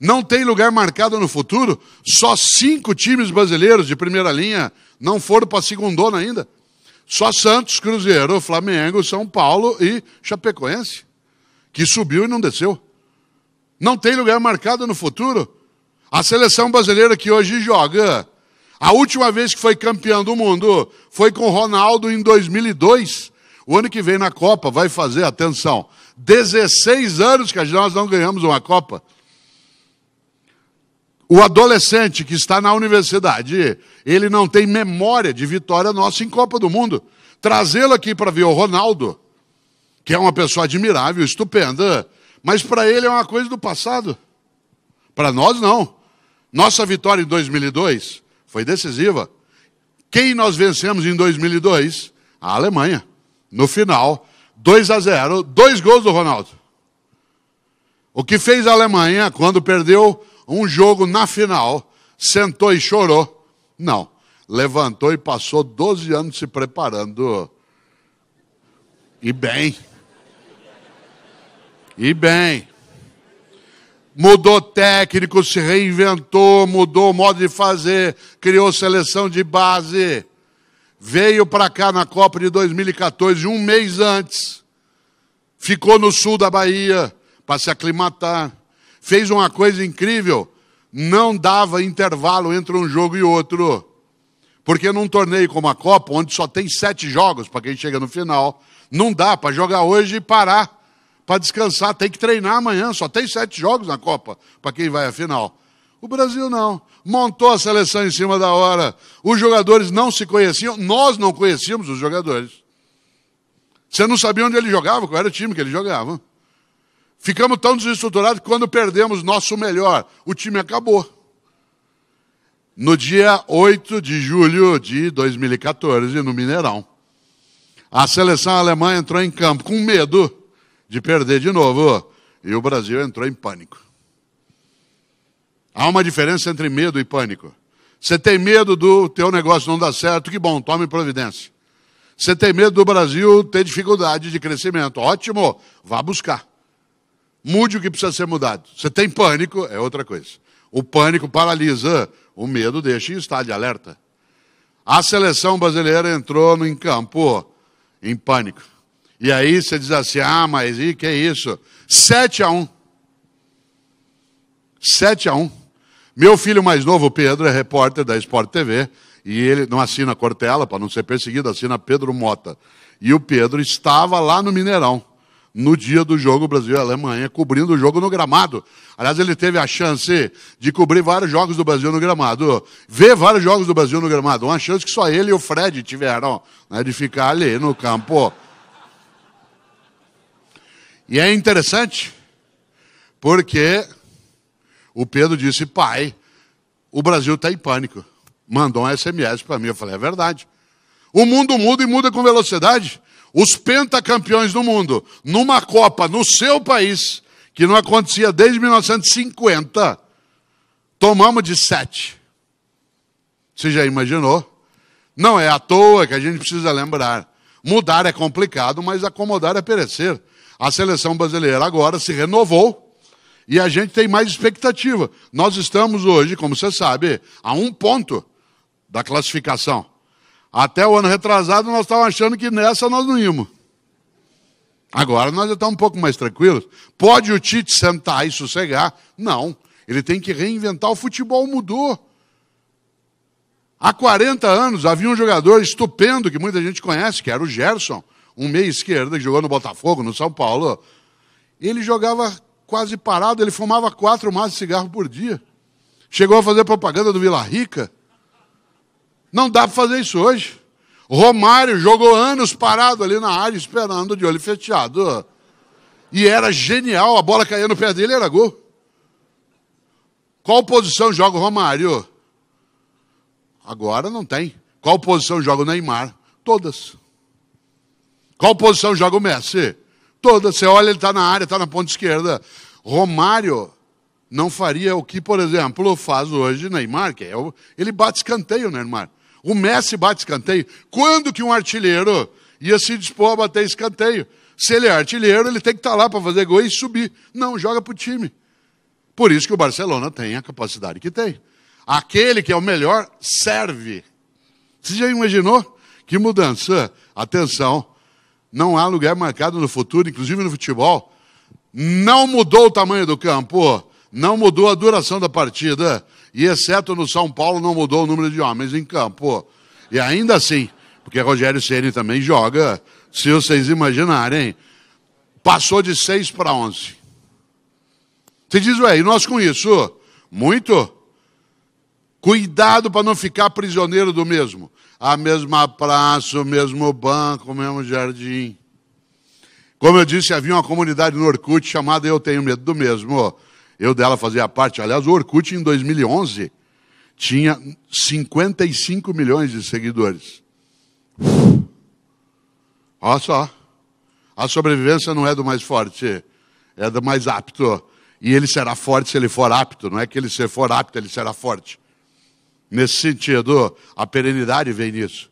não tem lugar marcado no futuro, só cinco times brasileiros de primeira linha não foram para a segunda ainda. Só Santos, Cruzeiro, Flamengo, São Paulo e Chapecoense, que subiu e não desceu. Não tem lugar marcado no futuro. A seleção brasileira que hoje joga, a última vez que foi campeã do mundo foi com Ronaldo em 2002. O ano que vem na Copa vai fazer, atenção, 16 anos que nós não ganhamos uma Copa. O adolescente que está na universidade, ele não tem memória de vitória nossa em Copa do Mundo. Trazê-lo aqui para ver o Ronaldo, que é uma pessoa admirável, estupenda, mas para ele é uma coisa do passado. Para nós, não. Nossa vitória em 2002 foi decisiva. Quem nós vencemos em 2002? A Alemanha. No final, 2 a 0, dois gols do Ronaldo. O que fez a Alemanha quando perdeu um jogo na final, sentou e chorou. Não. Levantou e passou 12 anos se preparando. E bem. E bem. Mudou técnico, se reinventou, mudou o modo de fazer, criou seleção de base. Veio para cá na Copa de 2014, um mês antes. Ficou no sul da Bahia para se aclimatar fez uma coisa incrível: não dava intervalo entre um jogo e outro. Porque num torneio como a Copa, onde só tem sete jogos para quem chega no final, não dá para jogar hoje e parar para descansar. Tem que treinar amanhã, só tem sete jogos na Copa para quem vai à final. O Brasil não. Montou a seleção em cima da hora. Os jogadores não se conheciam, nós não conhecíamos os jogadores. Você não sabia onde ele jogava, qual era o time que ele jogava. Ficamos tão desestruturados que quando perdemos nosso melhor, o time acabou. No dia 8 de julho de 2014, no Mineirão, a seleção alemã entrou em campo com medo de perder de novo e o Brasil entrou em pânico. Há uma diferença entre medo e pânico. Você tem medo do teu negócio não dar certo, que bom, tome providência. Você tem medo do Brasil ter dificuldade de crescimento, ótimo, vá buscar. Mude o que precisa ser mudado. Você tem pânico, é outra coisa. O pânico paralisa, o medo deixa em estado de alerta. A seleção brasileira entrou no campo em pânico. E aí você diz assim: ah, mas e que é isso? 7 a 1. 7 a 1. Meu filho mais novo, Pedro, é repórter da Sport TV e ele não assina Cortella para não ser perseguido, assina Pedro Mota. E o Pedro estava lá no Mineirão no dia do jogo Brasil e Alemanha, cobrindo o jogo no gramado. Aliás, ele teve a chance de cobrir vários jogos do Brasil no gramado, ver vários jogos do Brasil no gramado. Uma chance que só ele e o Fred tiveram, né, de ficar ali no campo. E é interessante, porque o Pedro disse: pai, o Brasil está em pânico. Mandou um SMS para mim. Eu falei: é verdade. O mundo muda e muda com velocidade os pentacampeões do mundo numa Copa no seu país, que não acontecia desde 1950, tomamos de sete. Você já imaginou? Não é à toa que a gente precisa lembrar. Mudar é complicado, mas acomodar é perecer. A seleção brasileira agora se renovou e a gente tem mais expectativa. Nós estamos hoje, como você sabe, a um ponto da classificação. Até o ano retrasado nós estávamos achando que nessa nós não íamos. Agora nós já estamos um pouco mais tranquilos. Pode o Tite sentar e sossegar? Não. Ele tem que reinventar. O futebol mudou. Há 40 anos havia um jogador estupendo que muita gente conhece, que era o Gerson, um meia esquerda que jogou no Botafogo, no São Paulo. Ele jogava quase parado, ele fumava quatro maços de cigarro por dia. Chegou a fazer propaganda do Vila Rica. Não dá para fazer isso hoje. Romário jogou anos parado ali na área, esperando de olho fechado. E era genial, a bola caía no pé dele e era gol. Qual posição joga o Romário? Agora não tem. Qual posição joga o Neymar? Todas. Qual posição joga o Messi? Todas. Você olha, ele está na área, está na ponta esquerda. Romário não faria o que, por exemplo, faz hoje Neymar, que é o... ele bate escanteio, né, Neymar? O Messi bate escanteio. Quando que um artilheiro ia se dispor a bater escanteio? Se ele é artilheiro, ele tem que estar tá lá para fazer gol e subir. Não, joga para o time. Por isso que o Barcelona tem a capacidade que tem. Aquele que é o melhor serve. Você já imaginou? Que mudança. Atenção, não há lugar marcado no futuro, inclusive no futebol. Não mudou o tamanho do campo, não mudou a duração da partida, e exceto no São Paulo, não mudou o número de homens em campo. E ainda assim, porque Rogério Ceni também joga, se vocês imaginarem, passou de 6 para 11. Você diz, ué, e nós com isso? Muito. Cuidado para não ficar prisioneiro do mesmo. A mesma praça, o mesmo banco, o mesmo jardim. Como eu disse, havia uma comunidade no Orkut chamada Eu Tenho Medo do Mesmo. Eu dela fazia parte. Aliás, o Orkut em 2011 tinha 55 milhões de seguidores. Olha só. A sobrevivência não é do mais forte, é do mais apto. E ele será forte se ele for apto, não é que ele se for apto, ele será forte. Nesse sentido, a perenidade vem nisso.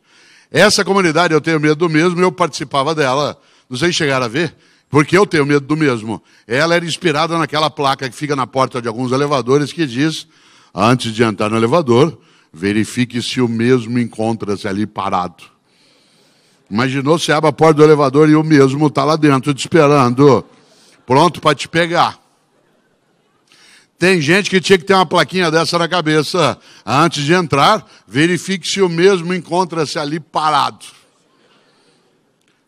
Essa comunidade eu tenho medo mesmo, eu participava dela. Não sei chegar a ver, porque eu tenho medo do mesmo. Ela era inspirada naquela placa que fica na porta de alguns elevadores que diz: antes de entrar no elevador, verifique se o mesmo encontra-se ali parado. Imaginou se abre a porta do elevador e o mesmo está lá dentro te esperando, pronto para te pegar. Tem gente que tinha que ter uma plaquinha dessa na cabeça. Antes de entrar, verifique se o mesmo encontra-se ali parado.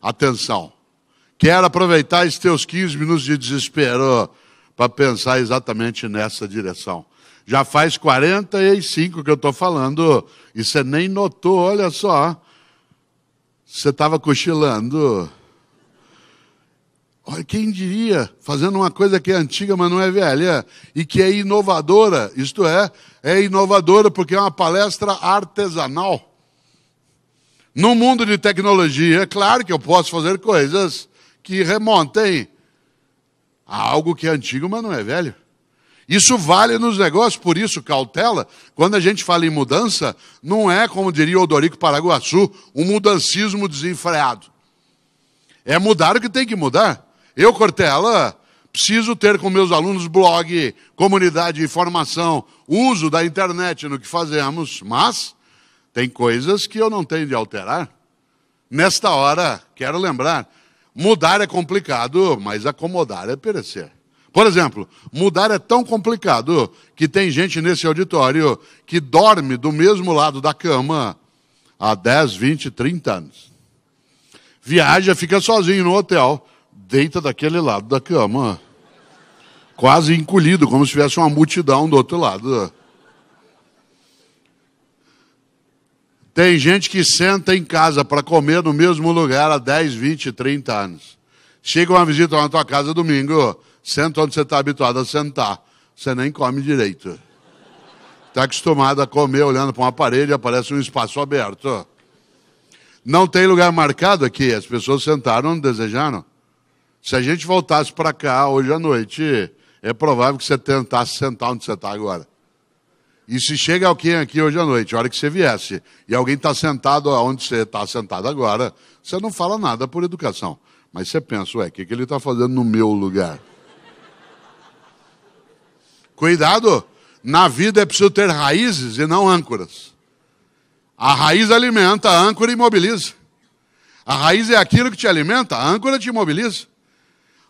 Atenção. Quero aproveitar esses teus 15 minutos de desespero para pensar exatamente nessa direção. Já faz 45 que eu estou falando e você nem notou, olha só. Você estava cochilando. Olha, quem diria, fazendo uma coisa que é antiga, mas não é velha, e que é inovadora, isto é, é inovadora porque é uma palestra artesanal. No mundo de tecnologia, é claro que eu posso fazer coisas que remonta hein, a algo que é antigo, mas não é velho. Isso vale nos negócios, por isso, cautela. Quando a gente fala em mudança, não é, como diria Odorico Paraguaçu, um mudancismo desenfreado. É mudar o que tem que mudar. Eu, Cortella, preciso ter com meus alunos blog, comunidade de uso da internet no que fazemos, mas tem coisas que eu não tenho de alterar. Nesta hora, quero lembrar, Mudar é complicado, mas acomodar é perecer. Por exemplo, mudar é tão complicado que tem gente nesse auditório que dorme do mesmo lado da cama há 10, 20, 30 anos. Viaja, fica sozinho no hotel, deita daquele lado da cama, quase encolhido, como se tivesse uma multidão do outro lado. Tem gente que senta em casa para comer no mesmo lugar há 10, 20, 30 anos. Chega uma visita na tua casa domingo, senta onde você está habituado a sentar. Você nem come direito. Está acostumado a comer olhando para uma parede, aparece um espaço aberto. Não tem lugar marcado aqui, as pessoas sentaram, onde desejaram. Se a gente voltasse para cá hoje à noite, é provável que você tentasse sentar onde você está agora. E se chega alguém aqui hoje à noite, a hora que você viesse, e alguém está sentado onde você está sentado agora, você não fala nada por educação. Mas você pensa, ué, o que, que ele está fazendo no meu lugar? Cuidado! Na vida é preciso ter raízes e não âncoras. A raiz alimenta, a âncora imobiliza. A raiz é aquilo que te alimenta, a âncora te imobiliza.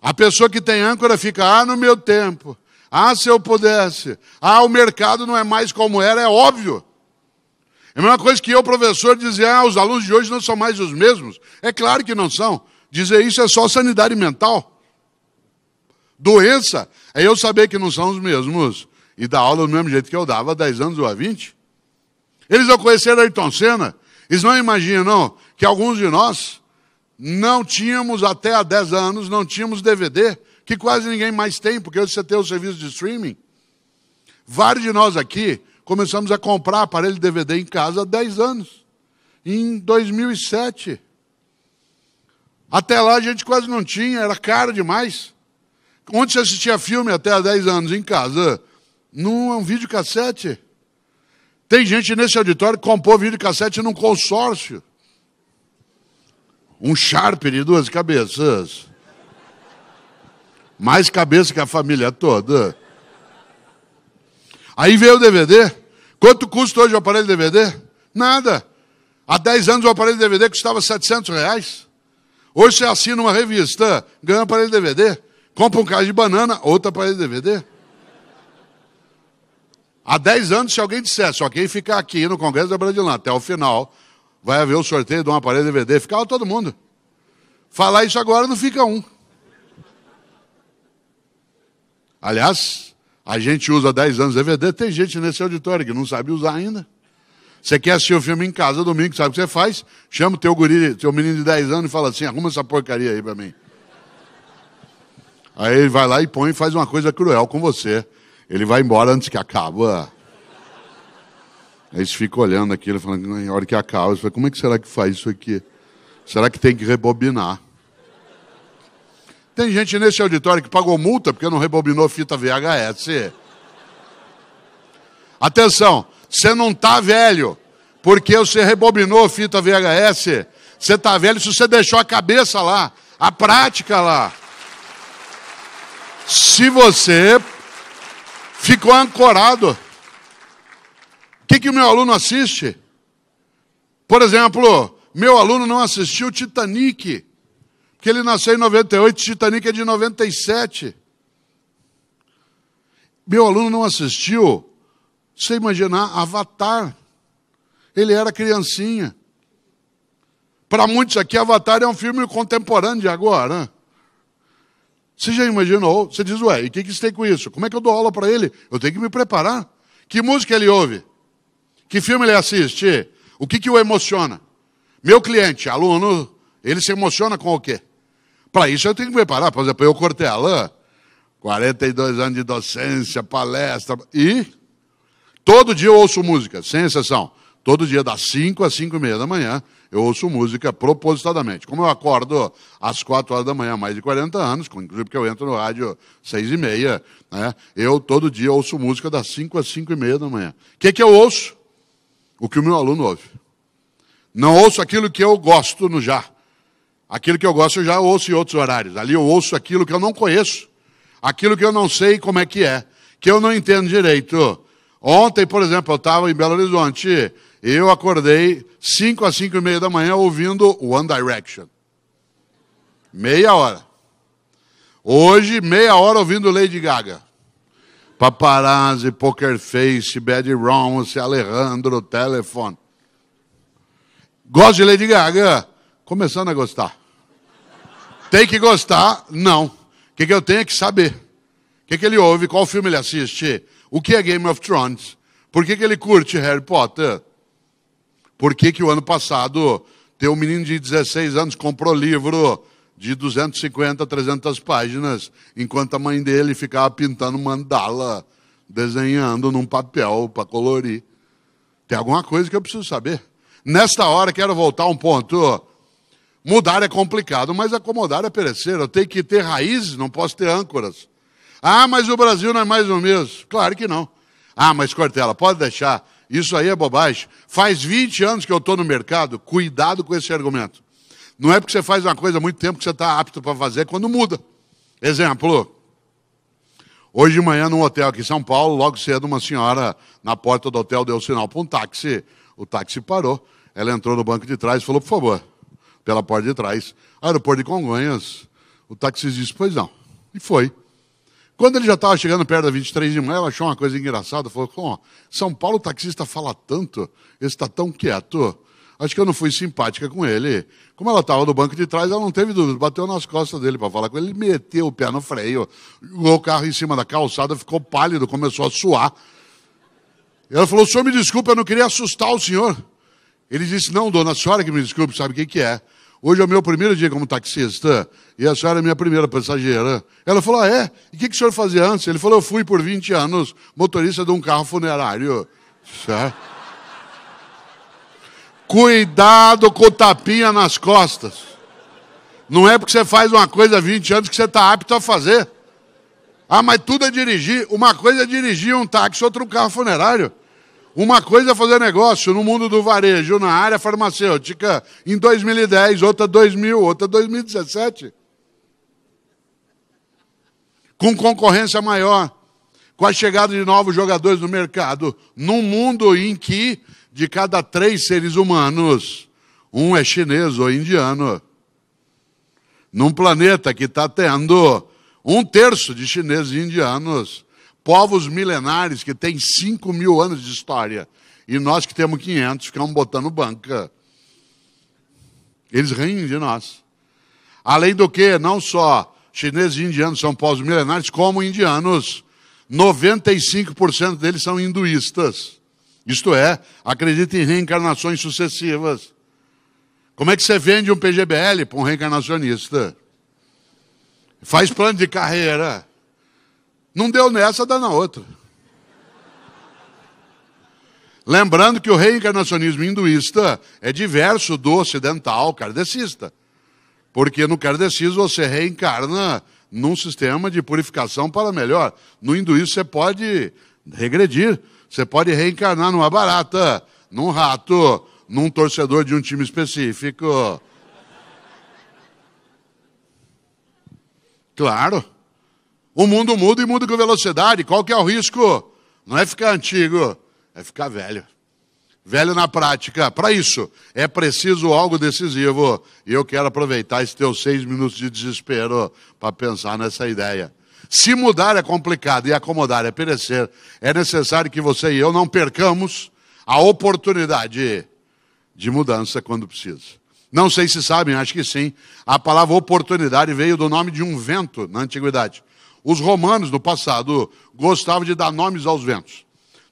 A pessoa que tem âncora fica, ah, no meu tempo, ah, se eu pudesse. Ah, o mercado não é mais como era, é óbvio. É a mesma coisa que eu, professor, dizer, ah, os alunos de hoje não são mais os mesmos. É claro que não são. Dizer isso é só sanidade mental. Doença é eu saber que não são os mesmos e dar aula do mesmo jeito que eu dava há 10 anos ou há 20. Eles não conheceram Ayrton Senna. Eles não imaginam que alguns de nós não tínhamos até há 10 anos, não tínhamos DVD, que quase ninguém mais tem, porque hoje você tem o serviço de streaming. Vários de nós aqui começamos a comprar aparelho DVD em casa há 10 anos, em 2007. Até lá a gente quase não tinha, era caro demais. Onde você assistia filme até há 10 anos? Em casa. Num é videocassete. Tem gente nesse auditório que comprou videocassete num consórcio. Um Sharp de duas cabeças. Mais cabeça que a família toda. Aí veio o DVD. Quanto custa hoje o aparelho DVD? Nada. Há 10 anos o aparelho DVD custava 700 reais. Hoje você assina uma revista, ganha um aparelho DVD. Compra um caixa de banana, outro aparelho DVD. Há 10 anos, se alguém dissesse, só quem ficar aqui no Congresso da Brasilândia até o final, vai haver o sorteio de um aparelho DVD, ficava todo mundo. Falar isso agora não fica um. Aliás, a gente usa 10 anos DVD, tem gente nesse auditório que não sabe usar ainda. Você quer assistir o filme em casa domingo, sabe o que você faz? Chama o teu guri, teu menino de 10 anos e fala assim: arruma essa porcaria aí para mim. Aí ele vai lá e põe e faz uma coisa cruel com você. Ele vai embora antes que acaba. Aí você fica olhando aquilo, falando, na hora que acaba, você fala, como é que será que faz isso aqui? Será que tem que rebobinar? Tem gente nesse auditório que pagou multa porque não rebobinou fita VHS. Atenção, você não tá velho porque você rebobinou fita VHS. Você tá velho se você deixou a cabeça lá, a prática lá. Se você ficou ancorado. O que, que o meu aluno assiste? Por exemplo, meu aluno não assistiu Titanic porque ele nasceu em 98, Titanic é de 97. Meu aluno não assistiu. Você imaginar, Avatar. Ele era criancinha. Para muitos aqui, Avatar é um filme contemporâneo de agora. Né? Você já imaginou? Você diz, ué, e o que, que você tem com isso? Como é que eu dou aula para ele? Eu tenho que me preparar. Que música ele ouve? Que filme ele assiste? O que, que o emociona? Meu cliente, aluno, ele se emociona com o quê? Para isso eu tenho que preparar. Por exemplo, eu cortei a lã, 42 anos de docência, palestra, e todo dia eu ouço música, sem exceção. Todo dia, das 5 às 5 e meia da manhã, eu ouço música propositadamente. Como eu acordo às 4 horas da manhã, mais de 40 anos, inclusive porque eu entro no rádio 6 e meia, né? eu todo dia ouço música das 5 às 5 e meia da manhã. O que, que eu ouço? O que o meu aluno ouve. Não ouço aquilo que eu gosto no já. Aquilo que eu gosto eu já ouço em outros horários. Ali eu ouço aquilo que eu não conheço, aquilo que eu não sei como é que é, que eu não entendo direito. Ontem, por exemplo, eu estava em Belo Horizonte eu acordei 5 às 5 e meia da manhã ouvindo One Direction. Meia hora. Hoje, meia hora ouvindo Lady Gaga. Paparazzi, Poker Face, Bad Romance, Alejandro, Telefone. Gosto de Lady Gaga? Começando a gostar. Tem que gostar? Não. O que, que eu tenho é que saber. O que, que ele ouve? Qual filme ele assiste? O que é Game of Thrones? Por que, que ele curte Harry Potter? Por que, que o ano passado teu um menino de 16 anos comprou livro de 250, 300 páginas, enquanto a mãe dele ficava pintando mandala, desenhando num papel para colorir? Tem alguma coisa que eu preciso saber. Nesta hora, quero voltar a um ponto Mudar é complicado, mas acomodar é perecer. Eu tenho que ter raízes, não posso ter âncoras. Ah, mas o Brasil não é mais o mesmo. Claro que não. Ah, mas Cortella, pode deixar. Isso aí é bobagem. Faz 20 anos que eu estou no mercado, cuidado com esse argumento. Não é porque você faz uma coisa há muito tempo que você está apto para fazer quando muda. Exemplo, hoje de manhã, num hotel aqui em São Paulo, logo cedo, uma senhora na porta do hotel deu sinal para um táxi. O táxi parou. Ela entrou no banco de trás e falou: por favor, pela porta de trás. Aeroporto de Congonhas. O taxista disse, pois não. E foi. Quando ele já estava chegando perto da 23 de maio, ela achou uma coisa engraçada. Falou, oh, São Paulo o taxista fala tanto, ele está tão quieto. Acho que eu não fui simpática com ele. Como ela estava no banco de trás, ela não teve dúvida. Bateu nas costas dele para falar com ele. Ele meteu o pé no freio, jogou o carro em cima da calçada, ficou pálido, começou a suar. Ela falou, senhor, me desculpa, eu não queria assustar o senhor. Ele disse: Não, dona, a senhora que me desculpe, sabe o que, que é? Hoje é o meu primeiro dia como taxista e a senhora é a minha primeira passageira. Ela falou: ah, É? E o que, que o senhor fazia antes? Ele falou: Eu fui por 20 anos motorista de um carro funerário. Certo? É. Cuidado com o tapinha nas costas. Não é porque você faz uma coisa há 20 anos que você está apto a fazer. Ah, mas tudo é dirigir. Uma coisa é dirigir um táxi, outra um carro funerário. Uma coisa é fazer negócio no mundo do varejo, na área farmacêutica, em 2010, outra 2000, outra 2017. Com concorrência maior, com a chegada de novos jogadores no mercado, num mundo em que de cada três seres humanos, um é chinês ou indiano. Num planeta que está tendo um terço de chineses e indianos Povos milenares que têm 5 mil anos de história. E nós que temos 500, ficamos botando banca. Eles riem de nós. Além do que, não só chineses e indianos são povos milenares, como indianos. 95% deles são hinduístas. Isto é, acreditam em reencarnações sucessivas. Como é que você vende um PGBL para um reencarnacionista? Faz plano de carreira. Não deu nessa, dá na outra. Lembrando que o reencarnacionismo hinduísta é diverso do ocidental kardecista. Porque no kardecismo você reencarna num sistema de purificação para melhor. No hinduísmo você pode regredir, você pode reencarnar numa barata, num rato, num torcedor de um time específico. Claro. O mundo muda e muda com velocidade. Qual que é o risco? Não é ficar antigo, é ficar velho. Velho na prática. Para isso, é preciso algo decisivo. E eu quero aproveitar esses teus seis minutos de desespero para pensar nessa ideia. Se mudar é complicado e acomodar é perecer, é necessário que você e eu não percamos a oportunidade de mudança quando precisa. Não sei se sabem, acho que sim. A palavra oportunidade veio do nome de um vento na antiguidade. Os romanos do passado gostavam de dar nomes aos ventos.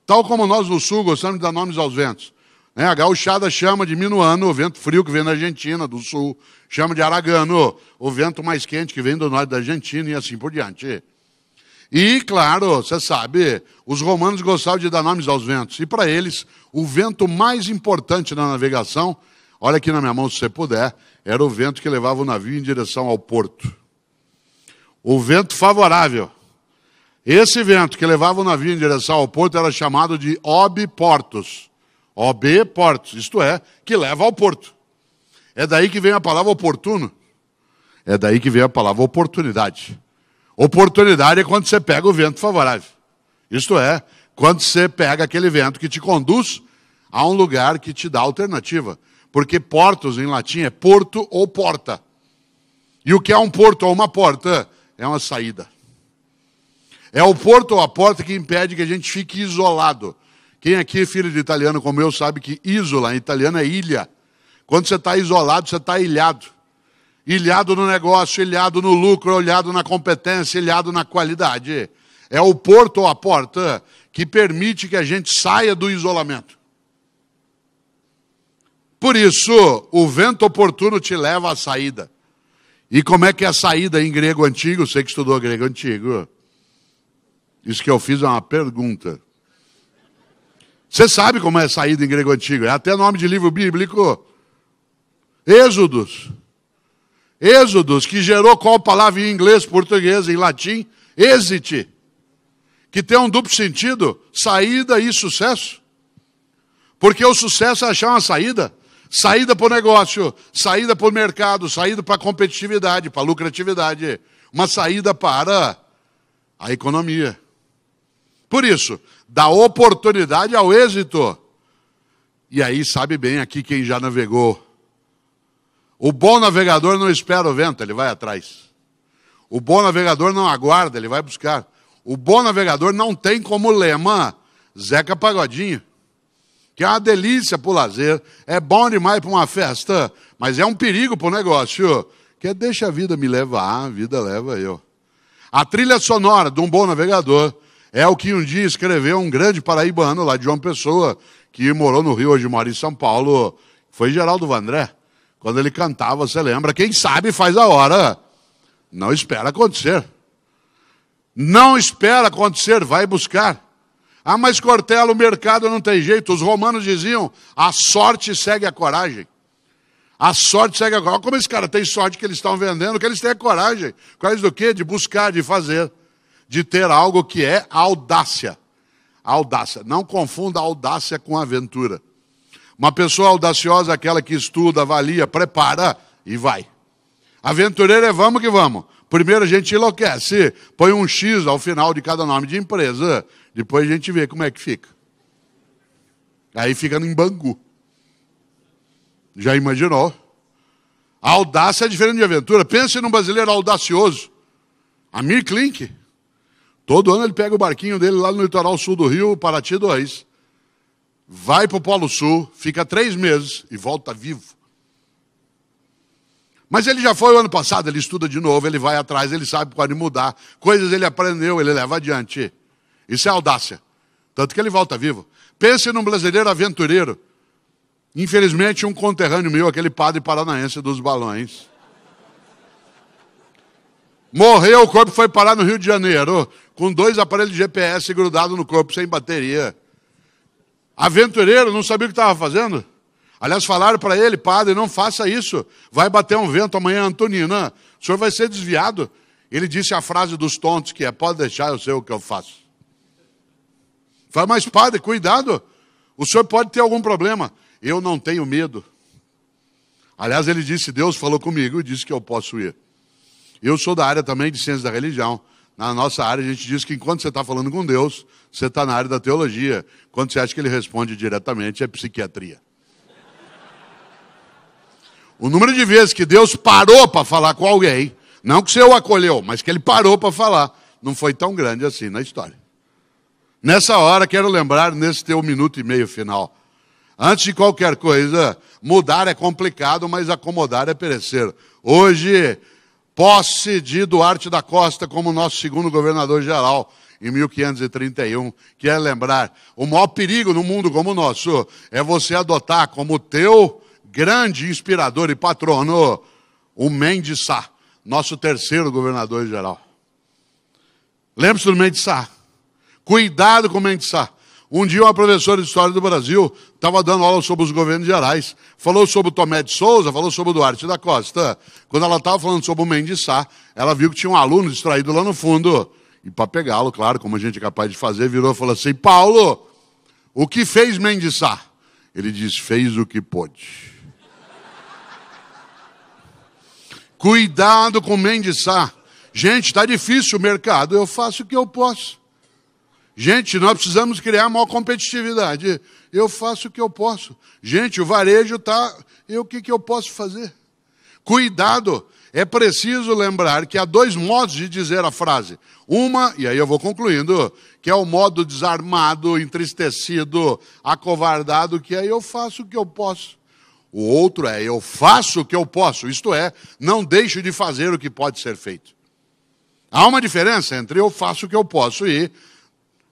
Tal como nós no sul gostamos de dar nomes aos ventos. Né? A gauchada chama de minuano, o vento frio que vem da Argentina, do sul. Chama de aragano, o vento mais quente que vem do norte da Argentina e assim por diante. E, claro, você sabe, os romanos gostavam de dar nomes aos ventos. E para eles, o vento mais importante na navegação, olha aqui na minha mão se você puder, era o vento que levava o navio em direção ao porto o vento favorável. Esse vento que levava o navio em direção ao porto era chamado de ob-portos. OB portos, isto é, que leva ao porto. É daí que vem a palavra oportuno. É daí que vem a palavra oportunidade. Oportunidade é quando você pega o vento favorável. Isto é, quando você pega aquele vento que te conduz a um lugar que te dá alternativa. Porque portos em latim é porto ou porta. E o que é um porto ou uma porta? é uma saída. É o porto ou a porta que impede que a gente fique isolado. Quem aqui é filho de italiano como eu sabe que isola em italiano é ilha. Quando você está isolado, você está ilhado. Ilhado no negócio, ilhado no lucro, ilhado na competência, ilhado na qualidade. É o porto ou a porta que permite que a gente saia do isolamento. Por isso, o vento oportuno te leva à saída. E como é que é a saída em grego antigo? Você que estudou grego antigo. Isso que eu fiz é uma pergunta. Você sabe como é a saída em grego antigo? É até nome de livro bíblico. Êxodos. Êxodos, que gerou qual palavra em inglês, português, em latim? Exit. Que tem um duplo sentido: saída e sucesso. Porque o sucesso é achar uma saída. Saída para o negócio, saída para o mercado, saída para a competitividade, para a lucratividade. Uma saída para a economia. Por isso, dá oportunidade ao êxito. E aí sabe bem aqui quem já navegou. O bom navegador não espera o vento, ele vai atrás. O bom navegador não aguarda, ele vai buscar. O bom navegador não tem como lema Zeca Pagodinho que é uma delícia para o lazer, é bom demais para uma festa, mas é um perigo para o negócio, que é deixa a vida me levar, a vida leva eu. A trilha sonora de um bom navegador é o que um dia escreveu um grande paraibano lá de João Pessoa, que morou no Rio, hoje mora em São Paulo, foi Geraldo Vandré. Quando ele cantava, você lembra, quem sabe faz a hora. Não espera acontecer. Não espera acontecer, vai buscar. Ah, mas Cortella, o mercado não tem jeito. Os romanos diziam: a sorte segue a coragem. A sorte segue a coragem. Como esse cara tem sorte que eles estão vendendo, que eles têm a coragem. Coragem do quê? De buscar, de fazer. De ter algo que é audácia. Audácia. Não confunda audácia com aventura. Uma pessoa audaciosa é aquela que estuda, avalia, prepara e vai. Aventureiro é vamos que vamos. Primeiro a gente enlouquece, põe um X ao final de cada nome de empresa, depois a gente vê como é que fica. Aí fica em Bangu. Já imaginou? A audácia é diferente de aventura. Pense num brasileiro audacioso. Amir Klink. Todo ano ele pega o barquinho dele lá no litoral sul do Rio, Paraty 2. Vai para o Polo Sul, fica três meses e volta vivo. Mas ele já foi o ano passado, ele estuda de novo, ele vai atrás, ele sabe, pode mudar. Coisas ele aprendeu, ele leva adiante. Isso é audácia. Tanto que ele volta vivo. Pense num brasileiro aventureiro. Infelizmente, um conterrâneo meu, aquele padre paranaense dos balões. Morreu, o corpo foi parar no Rio de Janeiro, com dois aparelhos de GPS grudados no corpo, sem bateria. Aventureiro, não sabia o que estava fazendo? Aliás, falaram para ele, padre, não faça isso. Vai bater um vento amanhã, Antonina. O senhor vai ser desviado. Ele disse a frase dos tontos, que é, pode deixar, eu sei o que eu faço. Falei, mas padre, cuidado. O senhor pode ter algum problema. Eu não tenho medo. Aliás, ele disse, Deus falou comigo e disse que eu posso ir. Eu sou da área também de ciência da religião. Na nossa área, a gente diz que enquanto você está falando com Deus, você está na área da teologia. Quando você acha que ele responde diretamente, é psiquiatria. O número de vezes que Deus parou para falar com alguém, não que você o acolheu, mas que ele parou para falar, não foi tão grande assim na história. Nessa hora, quero lembrar, nesse teu minuto e meio final, antes de qualquer coisa, mudar é complicado, mas acomodar é perecer. Hoje, posse de Duarte da Costa como nosso segundo governador geral em 1531, quer é lembrar, o maior perigo no mundo como o nosso é você adotar como teu grande inspirador e patrono, o Mendes Sá, nosso terceiro governador geral. Lembre-se do Mendes Sá. Cuidado com o Mendes Sá. Um dia uma professora de História do Brasil estava dando aula sobre os governos gerais, falou sobre o Tomé de Souza, falou sobre o Duarte da Costa. Quando ela estava falando sobre o Mendes Sá, ela viu que tinha um aluno distraído lá no fundo. E para pegá-lo, claro, como a gente é capaz de fazer, virou e falou assim, Paulo, o que fez Mendes Sá? Ele diz, fez o que pôde. Cuidado com mendiçar. Gente, está difícil o mercado, eu faço o que eu posso. Gente, nós precisamos criar maior competitividade. Eu faço o que eu posso. Gente, o varejo está. Eu o que, que eu posso fazer? Cuidado! É preciso lembrar que há dois modos de dizer a frase. Uma, e aí eu vou concluindo, que é o modo desarmado, entristecido, acovardado, que aí eu faço o que eu posso. O outro é eu faço o que eu posso, isto é, não deixo de fazer o que pode ser feito. Há uma diferença entre eu faço o que eu posso e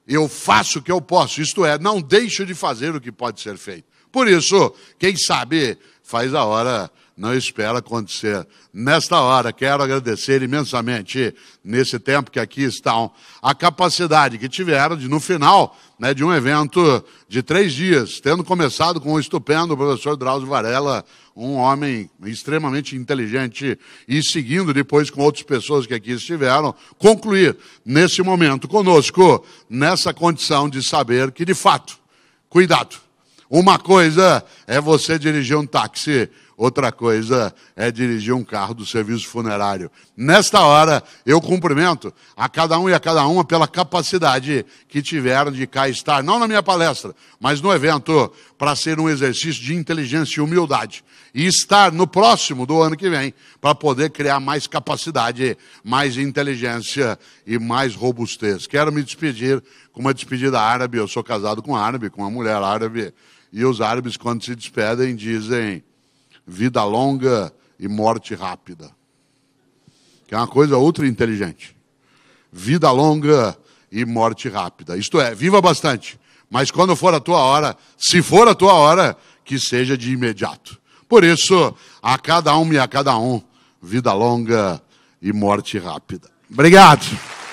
eu faço o que eu posso, isto é, não deixo de fazer o que pode ser feito. Por isso, quem sabe faz a hora, não espera acontecer. Nesta hora, quero agradecer imensamente, nesse tempo que aqui estão, a capacidade que tiveram de, no final, né, de um evento de três dias, tendo começado com o estupendo professor Drauzio Varela, um homem extremamente inteligente, e seguindo depois com outras pessoas que aqui estiveram, concluir nesse momento conosco, nessa condição de saber que, de fato, cuidado, uma coisa é você dirigir um táxi outra coisa é dirigir um carro do serviço funerário. Nesta hora, eu cumprimento a cada um e a cada uma pela capacidade que tiveram de cá estar, não na minha palestra, mas no evento, para ser um exercício de inteligência e humildade. E estar no próximo do ano que vem, para poder criar mais capacidade, mais inteligência e mais robustez. Quero me despedir com uma despedida árabe. Eu sou casado com árabe, com uma mulher árabe. E os árabes, quando se despedem, dizem vida longa e morte rápida. Que é uma coisa ultra inteligente. Vida longa e morte rápida. Isto é, viva bastante, mas quando for a tua hora, se for a tua hora, que seja de imediato. Por isso, a cada um e a cada um, vida longa e morte rápida. Obrigado.